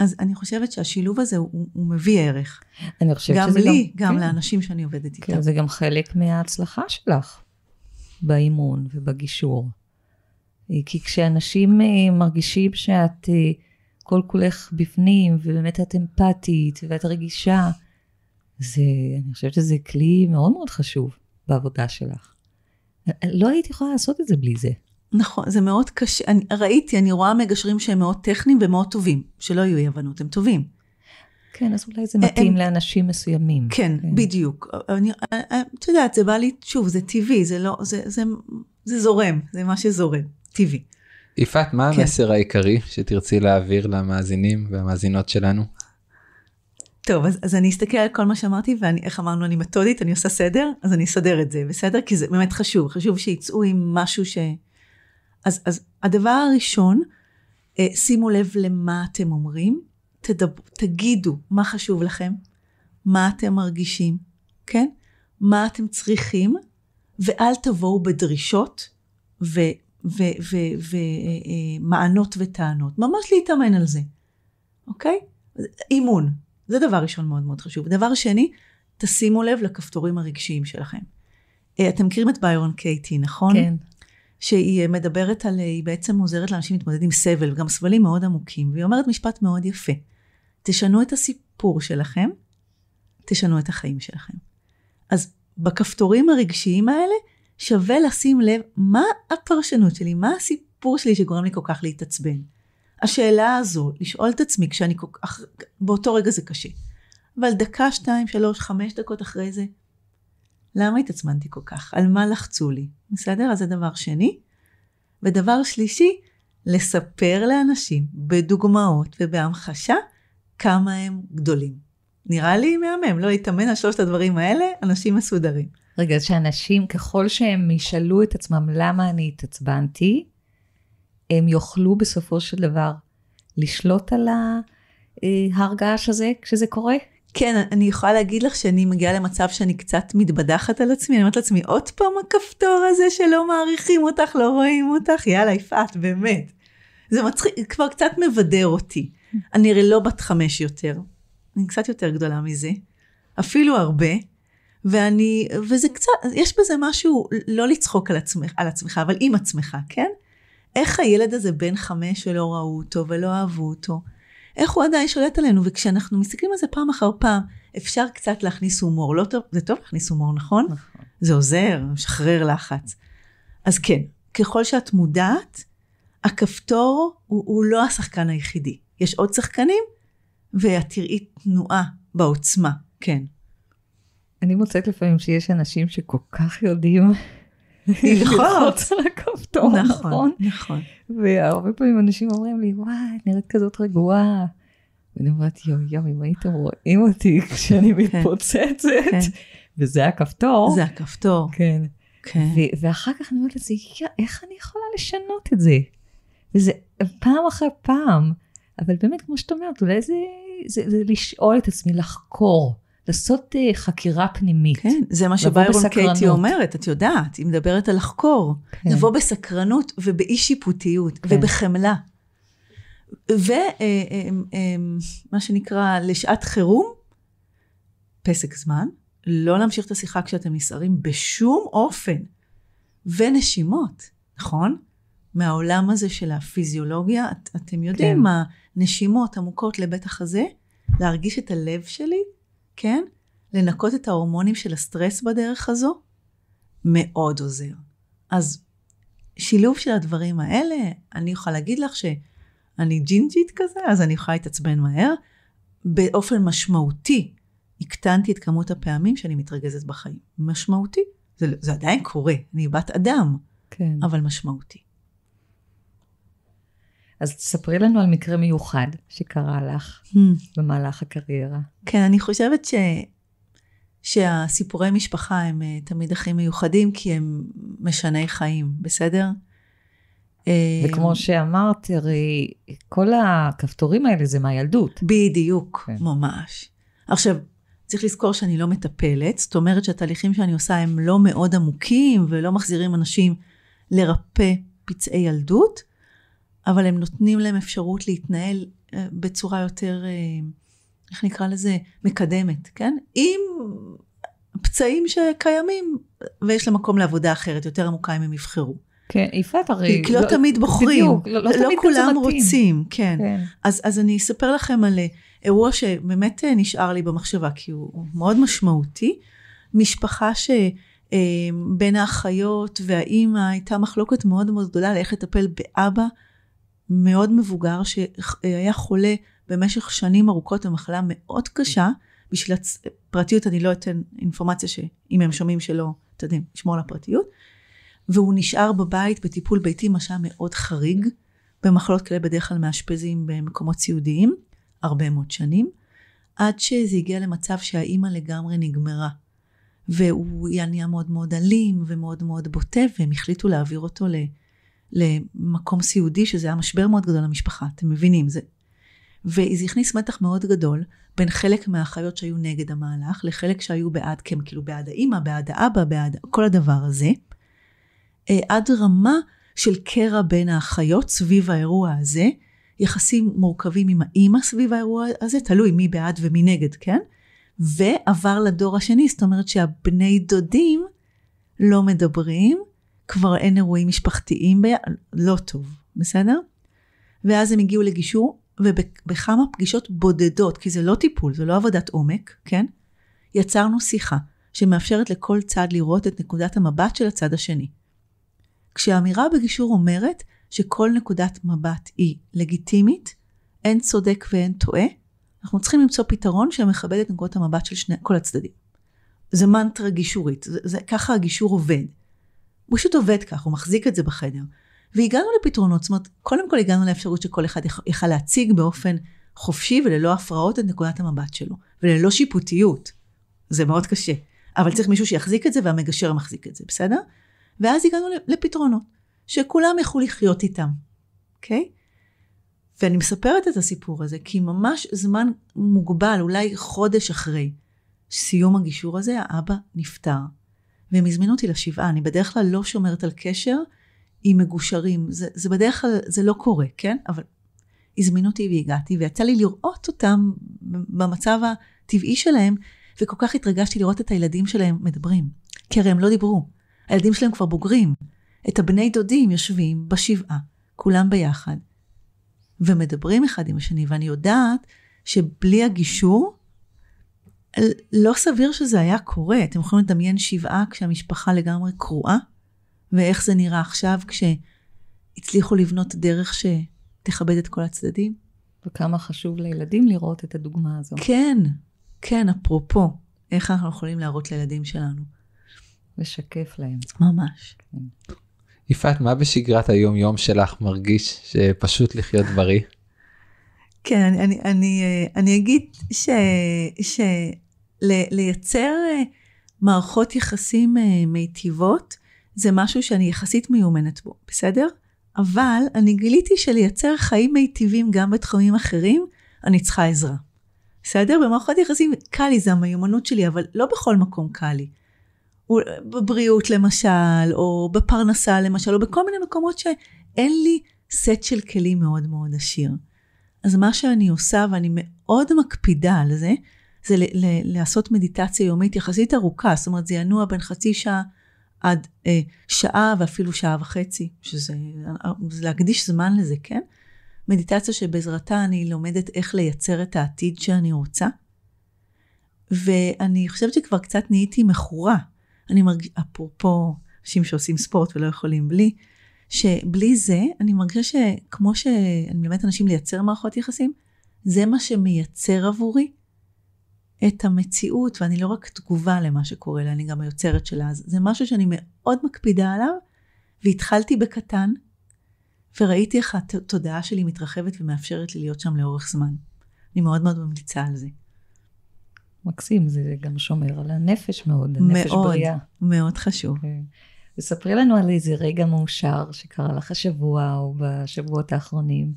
אז אני חושבת שהשילוב הזה הוא, הוא מביא ערך. אני חושבת גם שזה לי, גם... גם לי, כן. גם לאנשים שאני עובדת כן, איתם. כן, זה גם חלק מההצלחה שלך באימון ובגישור. כי כשאנשים אה, מרגישים שאת אה, כל כולך בפנים, ובאמת את אמפתית, ואת רגישה, זה, אני חושבת שזה כלי מאוד מאוד חשוב בעבודה שלך. לא היית יכולה לעשות את זה בלי זה. נכון, זה מאוד קשה. אני, ראיתי, אני רואה מגשרים שהם מאוד טכניים ומאוד טובים. שלא יהיו אי הבנות, הם טובים. כן, אז אולי זה מתאים הם, לאנשים מסוימים. כן, כן. בדיוק. אה, את יודעת, זה בא לי, שוב, זה טבעי, זה לא, זה, זה, זה, זה זורם, זה מה שזורם. אקטיבי. יפעת, מה כן. המסר העיקרי שתרצי להעביר למאזינים והמאזינות שלנו? טוב, אז, אז אני אסתכל על כל מה שאמרתי, ואיך אמרנו, אני מתודית, אני עושה סדר, אז אני אסדר את זה, בסדר? כי זה באמת חשוב, חשוב שיצאו עם משהו ש... אז, אז הדבר הראשון, אה, שימו לב למה אתם אומרים, תדב, תגידו מה חשוב לכם, מה אתם מרגישים, כן? מה אתם צריכים, ואל תבואו בדרישות, ו... ומענות אה, אה, וטענות. ממש להתאמן על זה, אוקיי? אימון. זה דבר ראשון מאוד מאוד חשוב. דבר שני, תשימו לב לכפתורים הרגשיים שלכם. אה, אתם מכירים את ביירון קייטי, נכון? כן. שהיא מדברת על, היא בעצם עוזרת לאנשים להתמודד עם סבל, גם סבלים מאוד עמוקים, והיא אומרת משפט מאוד יפה. תשנו את הסיפור שלכם, תשנו את החיים שלכם. אז בכפתורים הרגשיים האלה, שווה לשים לב מה הפרשנות שלי, מה הסיפור שלי שגורם לי כל כך להתעצבן. השאלה הזו, לשאול את עצמי כשאני כל כך, באותו רגע זה קשה. אבל דקה, שתיים, שלוש, חמש דקות אחרי זה, למה התעצמנתי כל כך? על מה לחצו לי? בסדר? אז זה דבר שני. ודבר שלישי, לספר לאנשים בדוגמאות ובהמחשה כמה הם גדולים. נראה לי מהמם, לא להתאמן על שלושת הדברים האלה, אנשים מסודרים. רגע, שאנשים, ככל שהם ישאלו את עצמם למה אני התעצבנתי, הם יוכלו בסופו של דבר לשלוט על אה, ההר הזה כשזה קורה? כן, אני יכולה להגיד לך שאני מגיעה למצב שאני קצת מתבדחת על עצמי, אני אומרת לעצמי, עוד פעם הכפתור הזה שלא מעריכים אותך, לא רואים אותך, יאללה, יפעת, באמת. זה מצחיק, כבר קצת מבדר אותי. אני הרי לא בת חמש יותר, אני קצת יותר גדולה מזה, אפילו הרבה, ואני, וזה קצת, יש בזה משהו לא לצחוק על עצמך, על עצמך, אבל עם עצמך, כן? איך הילד הזה בן חמש שלא ראו אותו ולא אהבו אותו, איך הוא עדיין שולט עלינו, וכשאנחנו מסתכלים על זה פעם אחר פעם, אפשר קצת להכניס הומור, לא טוב, זה טוב להכניס הומור, נכון? נכון. זה עוזר, משחרר לחץ. אז כן, ככל שאת מודעת, הכפתור הוא, הוא לא השחקן היחידי. יש עוד שחקנים, ואת תראי תנועה בעוצמה, כן. אני מוצאת לפעמים שיש אנשים שכל כך יודעים ללחוץ על הכפתור נכון, נכון? נכון, והרבה פעמים אנשים אומרים לי, וואי, את נראית כזאת רגועה. ואני אומרת, יואו, יואו, אם הייתם רואים אותי כשאני כן. מתפוצצת, כן. וזה הכפתור. זה הכפתור. כן. כן. ואחר כך אני אומרת לעצמי, איך אני יכולה לשנות את זה? וזה פעם אחרי פעם. אבל באמת, כמו שאת אומרת, אולי זה, זה, זה לשאול את עצמי, לחקור. לעשות אה, חקירה פנימית. כן, זה מה שביירון קייטי אומרת, את יודעת, היא מדברת על לחקור. כן. לבוא בסקרנות ובאי שיפוטיות כן. ובחמלה. ומה אה, אה, אה, שנקרא, לשעת חירום, פסק זמן, לא להמשיך את השיחה כשאתם נסערים בשום אופן. ונשימות, נכון? מהעולם הזה של הפיזיולוגיה, את, אתם יודעים כן. מה, נשימות עמוקות לבית החזה, להרגיש את הלב שלי, כן? לנקות את ההורמונים של הסטרס בדרך הזו, מאוד עוזר. אז שילוב של הדברים האלה, אני יכולה להגיד לך שאני ג'ינג'ית כזה, אז אני יכולה להתעצבן מהר. באופן משמעותי, הקטנתי את כמות הפעמים שאני מתרגזת בחיים. משמעותי. זה, זה עדיין קורה, אני בת אדם, כן. אבל משמעותי. אז תספרי לנו על מקרה מיוחד שקרה לך hmm. במהלך הקריירה. כן, אני חושבת ש... שהסיפורי משפחה הם uh, תמיד הכי מיוחדים, כי הם משני חיים, בסדר? אה, וכמו שאמרת, הרי כל הכפתורים האלה זה מהילדות. בדיוק, כן. ממש. עכשיו, צריך לזכור שאני לא מטפלת, זאת אומרת שהתהליכים שאני עושה הם לא מאוד עמוקים ולא מחזירים אנשים לרפא פצעי ילדות, אבל הם נותנים להם אפשרות להתנהל אה, בצורה יותר, אה, איך נקרא לזה, מקדמת, כן? עם פצעים שקיימים, ויש להם מקום לעבודה אחרת, יותר עמוקה אם הם יבחרו. כן, יפעת הרי... כי לא, לא תמיד בוחרים, בדיוק, לא, לא, לא תמיד כולם רוצים, כן. כן. אז, אז אני אספר לכם על אה, אירוע שבאמת נשאר לי במחשבה, כי הוא, הוא מאוד משמעותי. משפחה ש... בין האחיות והאימא הייתה מחלוקת מאוד מאוד גדולה לאיך לטפל באבא מאוד מבוגר שהיה חולה במשך שנים ארוכות במחלה מאוד קשה. בשביל הצ... פרטיות אני לא אתן אינפורמציה שאם הם שומעים שלא, אתה יודע, לשמור על הפרטיות. והוא נשאר בבית בטיפול ביתי, מה שהיה מאוד חריג. במחלות כאלה בדרך כלל מאשפזים במקומות סיעודיים, הרבה מאוד שנים, עד שזה הגיע למצב שהאימא לגמרי נגמרה. והוא היה נהיה מאוד מאוד אלים ומאוד מאוד בוטה, והם החליטו להעביר אותו ל... למקום סיעודי, שזה היה משבר מאוד גדול למשפחה, אתם מבינים? זה... וזה הכניס מתח מאוד גדול בין חלק מהאחיות שהיו נגד המהלך לחלק שהיו בעד, כן, כאילו בעד האימא, בעד האבא, בעד כל הדבר הזה. אה, עד רמה של קרע בין האחיות סביב האירוע הזה, יחסים מורכבים עם האימא סביב האירוע הזה, תלוי מי בעד ומי נגד, כן? ועבר לדור השני, זאת אומרת שהבני דודים לא מדברים, כבר אין אירועים משפחתיים, ב... לא טוב, בסדר? ואז הם הגיעו לגישור, ובכמה פגישות בודדות, כי זה לא טיפול, זה לא עבודת עומק, כן? יצרנו שיחה שמאפשרת לכל צד לראות את נקודת המבט של הצד השני. כשהאמירה בגישור אומרת שכל נקודת מבט היא לגיטימית, אין צודק ואין טועה, אנחנו צריכים למצוא פתרון שמכבד את נקודת המבט של שני, כל הצדדים. זה מנטרה גישורית, זה, זה, ככה הגישור עובד. הוא פשוט עובד כך, הוא מחזיק את זה בחדר. והגענו לפתרונות, זאת אומרת, קודם כל הגענו לאפשרות שכל אחד יכל להציג באופן חופשי וללא הפרעות את נקודת המבט שלו, וללא שיפוטיות. זה מאוד קשה. אבל צריך מישהו שיחזיק את זה והמגשר מחזיק את זה, בסדר? ואז הגענו לפתרונות, שכולם יכלו לחיות איתם, אוקיי? Okay? ואני מספרת את הסיפור הזה, כי ממש זמן מוגבל, אולי חודש אחרי סיום הגישור הזה, האבא נפטר. והם הזמינו אותי לשבעה. אני בדרך כלל לא שומרת על קשר עם מגושרים. זה, זה בדרך כלל, זה לא קורה, כן? אבל הזמינו אותי והגעתי, ויצא לי לראות אותם במצב הטבעי שלהם, וכל כך התרגשתי לראות את הילדים שלהם מדברים. כי הרי הם לא דיברו. הילדים שלהם כבר בוגרים. את הבני דודים יושבים בשבעה, כולם ביחד, ומדברים אחד עם השני, ואני יודעת שבלי הגישור, לא סביר שזה היה קורה. אתם יכולים לדמיין שבעה כשהמשפחה לגמרי קרועה? ואיך זה נראה עכשיו כשהצליחו לבנות דרך שתכבד את כל הצדדים? וכמה חשוב לילדים לראות את הדוגמה הזו. כן, כן, אפרופו, איך אנחנו יכולים להראות לילדים שלנו. לשקף להם. ממש. כן. יפעת, מה בשגרת היום-יום שלך מרגיש שפשוט לחיות בריא? כן, אני, אני, אני, אה, אני אגיד שלייצר ש, אה, מערכות יחסים אה, מיטיבות, זה משהו שאני יחסית מיומנת בו, בסדר? אבל אני גיליתי שלייצר חיים מיטיבים גם בתחומים אחרים, אני צריכה עזרה. בסדר? במערכות יחסים קל לי, זה המיומנות שלי, אבל לא בכל מקום קל לי. בבריאות למשל, או בפרנסה למשל, או בכל מיני מקומות שאין לי סט של כלים מאוד מאוד עשיר. אז מה שאני עושה, ואני מאוד מקפידה על זה, זה ל- ל- לעשות מדיטציה יומית יחסית ארוכה, זאת אומרת זה ינוע בין חצי שעה עד אה, שעה ואפילו שעה וחצי, שזה זה להקדיש זמן לזה, כן? מדיטציה שבעזרתה אני לומדת איך לייצר את העתיד שאני רוצה. ואני חושבת שכבר קצת נהייתי מכורה. אני מרגישה, אפרופו אנשים שעושים ספורט ולא יכולים בלי, שבלי זה, אני מרגישה שכמו שאני מלמדת אנשים לייצר מערכות יחסים, זה מה שמייצר עבורי את המציאות, ואני לא רק תגובה למה שקורה לי, אני גם היוצרת שלה. אז זה משהו שאני מאוד מקפידה עליו, והתחלתי בקטן, וראיתי איך התודעה שלי מתרחבת ומאפשרת לי להיות שם לאורך זמן. אני מאוד מאוד ממליצה על זה. מקסים, זה גם שומר על הנפש מאוד, הנפש מאוד, בריאה. מאוד, מאוד חשוב. Okay. אוקיי. תספרי לנו על איזה רגע מאושר שקרה לך השבוע או בשבועות האחרונים.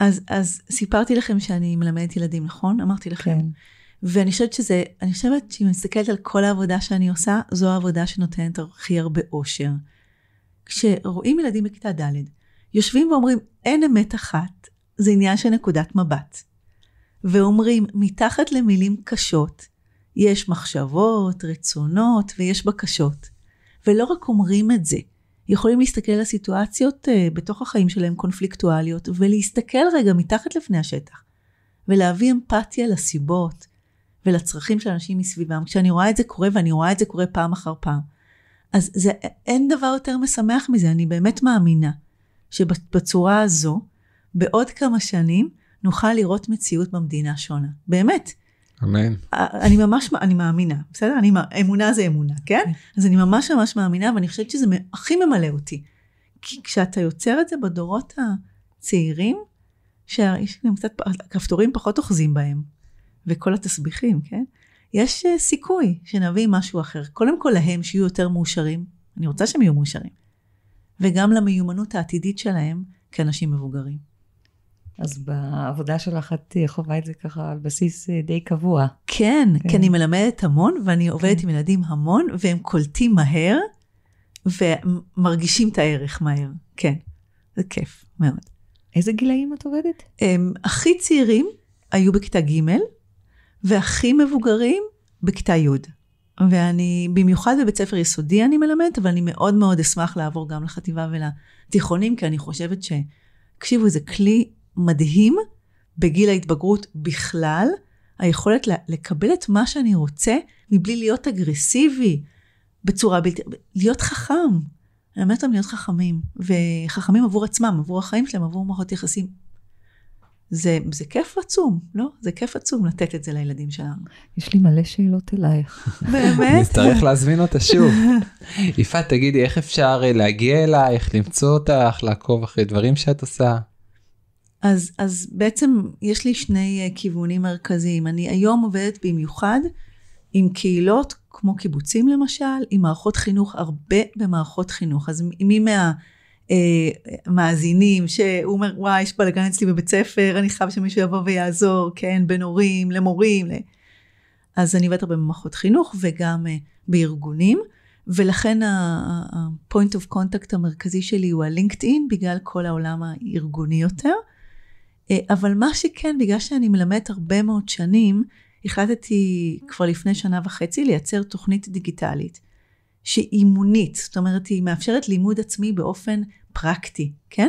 אז, אז סיפרתי לכם שאני מלמדת ילדים, נכון? אמרתי לכם. כן. ואני חושבת שזה, אני חושבת שאם מסתכלת על כל העבודה שאני עושה, זו העבודה שנותנת הכי הרבה אושר. כשרואים ילדים בכיתה ד', יושבים ואומרים, אין אמת אחת, זה עניין של נקודת מבט. ואומרים, מתחת למילים קשות, יש מחשבות, רצונות ויש בקשות. ולא רק אומרים את זה, יכולים להסתכל על הסיטואציות אה, בתוך החיים שלהם קונפליקטואליות, ולהסתכל רגע מתחת לפני השטח, ולהביא אמפתיה לסיבות ולצרכים של אנשים מסביבם. כשאני רואה את זה קורה, ואני רואה את זה קורה פעם אחר פעם, אז זה, אין דבר יותר משמח מזה, אני באמת מאמינה שבצורה הזו, בעוד כמה שנים, נוכל לראות מציאות במדינה שונה. באמת. אמן. אני ממש, אני מאמינה, בסדר? אני, אמונה זה אמונה, כן? כן. אז אני ממש ממש מאמינה, ואני חושבת שזה הכי ממלא אותי. כי כשאתה יוצר את זה בדורות הצעירים, שיש גם קצת, הכפתורים פחות אוחזים בהם, וכל התסביכים, כן? יש אה, סיכוי שנביא משהו אחר. קודם כל להם שיהיו יותר מאושרים, אני רוצה שהם יהיו מאושרים. וגם למיומנות העתידית שלהם כאנשים מבוגרים. אז בעבודה שלך את אה, חווה את זה ככה על בסיס אה, די קבוע. כן, כן. כי אני מלמדת המון ואני עובדת כן. עם ילדים המון, והם קולטים מהר ומרגישים את הערך מהר. כן, זה כיף מאוד. איזה גילאים את עובדת? הם הכי צעירים היו בכיתה ג' והכי מבוגרים בכיתה י'. ואני, במיוחד בבית ספר יסודי אני מלמדת, אבל אני מאוד מאוד אשמח לעבור גם לחטיבה ולתיכונים, כי אני חושבת ש... תקשיבו, זה כלי מדהים בגיל ההתבגרות בכלל, היכולת לקבל את מה שאני רוצה מבלי להיות אגרסיבי בצורה בלתי... להיות חכם. אני אומרת להם להיות חכמים, וחכמים עבור עצמם, עבור החיים שלהם, עבור מערכות יחסים. זה, זה כיף עצום, לא? זה כיף עצום לתת את זה לילדים שלנו. יש לי מלא שאלות אלייך. באמת? נצטרך להזמין אותה שוב. יפעת, תגידי, איך אפשר אה, להגיע אלייך, למצוא אותך, לעקוב אחרי דברים שאת עושה? אז, אז בעצם יש לי שני אה, כיוונים מרכזיים. אני היום עובדת במיוחד עם קהילות כמו קיבוצים למשל, עם מערכות חינוך, הרבה במערכות חינוך. אז מי מה... אה, מאזינים שהוא אומר וואי יש בלאגן אצלי בבית ספר אני חייב שמישהו יבוא ויעזור כן בין הורים למורים אז אני עובדת הרבה במערכות חינוך וגם אה, בארגונים ולכן ה-point of contact המרכזי שלי הוא הלינקדאין בגלל כל העולם הארגוני יותר אה, אבל מה שכן, בגלל שאני מלמדת הרבה מאוד שנים, החלטתי כבר לפני שנה וחצי לייצר תוכנית דיגיטלית שהיא אימונית, זאת אומרת היא מאפשרת לימוד עצמי באופן פרקטי, כן?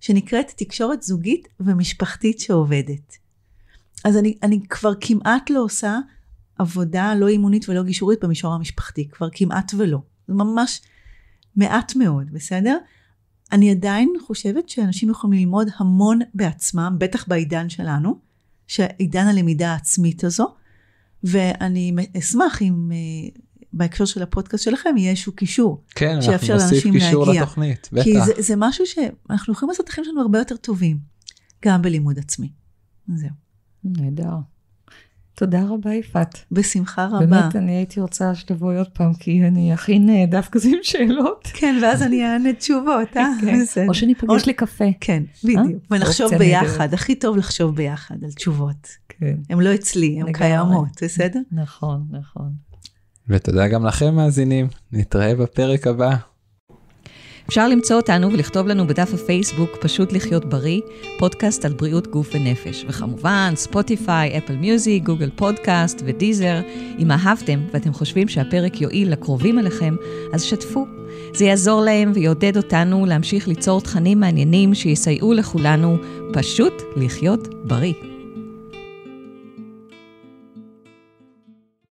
שנקראת תקשורת זוגית ומשפחתית שעובדת. אז אני, אני כבר כמעט לא עושה עבודה לא אימונית ולא גישורית במישור המשפחתי, כבר כמעט ולא. זה ממש מעט מאוד, בסדר? אני עדיין חושבת שאנשים יכולים ללמוד המון בעצמם, בטח בעידן שלנו, שעידן הלמידה העצמית הזו, ואני אשמח אם אה, בהקשר של הפודקאסט שלכם יהיה איזשהו קישור. כן, אנחנו נוסיף קישור להגיע. לתוכנית, בטח. כי זה, זה משהו שאנחנו יכולים לעשות את החיים שלנו הרבה יותר טובים, גם בלימוד עצמי. זהו. נהדר. תודה רבה, יפעת. בשמחה רבה. באמת, אני הייתי רוצה שתבואי עוד פעם, כי אני אכין דף כזה עם שאלות. כן, ואז אני אענה תשובות, אה? כן. או שניפגש לקפה. כן, אה? בדיוק. ונחשוב ביחד, הכי טוב לחשוב ביחד על תשובות. כן. הן לא אצלי, הן קיימות, בסדר? נכון, נכון. ותודה גם לכם, מאזינים. נתראה בפרק הבא. אפשר למצוא אותנו ולכתוב לנו בדף הפייסבוק פשוט לחיות בריא, פודקאסט על בריאות גוף ונפש. וכמובן, ספוטיפיי, אפל מיוזיק, גוגל פודקאסט ודיזר. אם אהבתם ואתם חושבים שהפרק יועיל לקרובים אליכם, אז שתפו. זה יעזור להם ויעודד אותנו להמשיך ליצור תכנים מעניינים שיסייעו לכולנו פשוט לחיות בריא.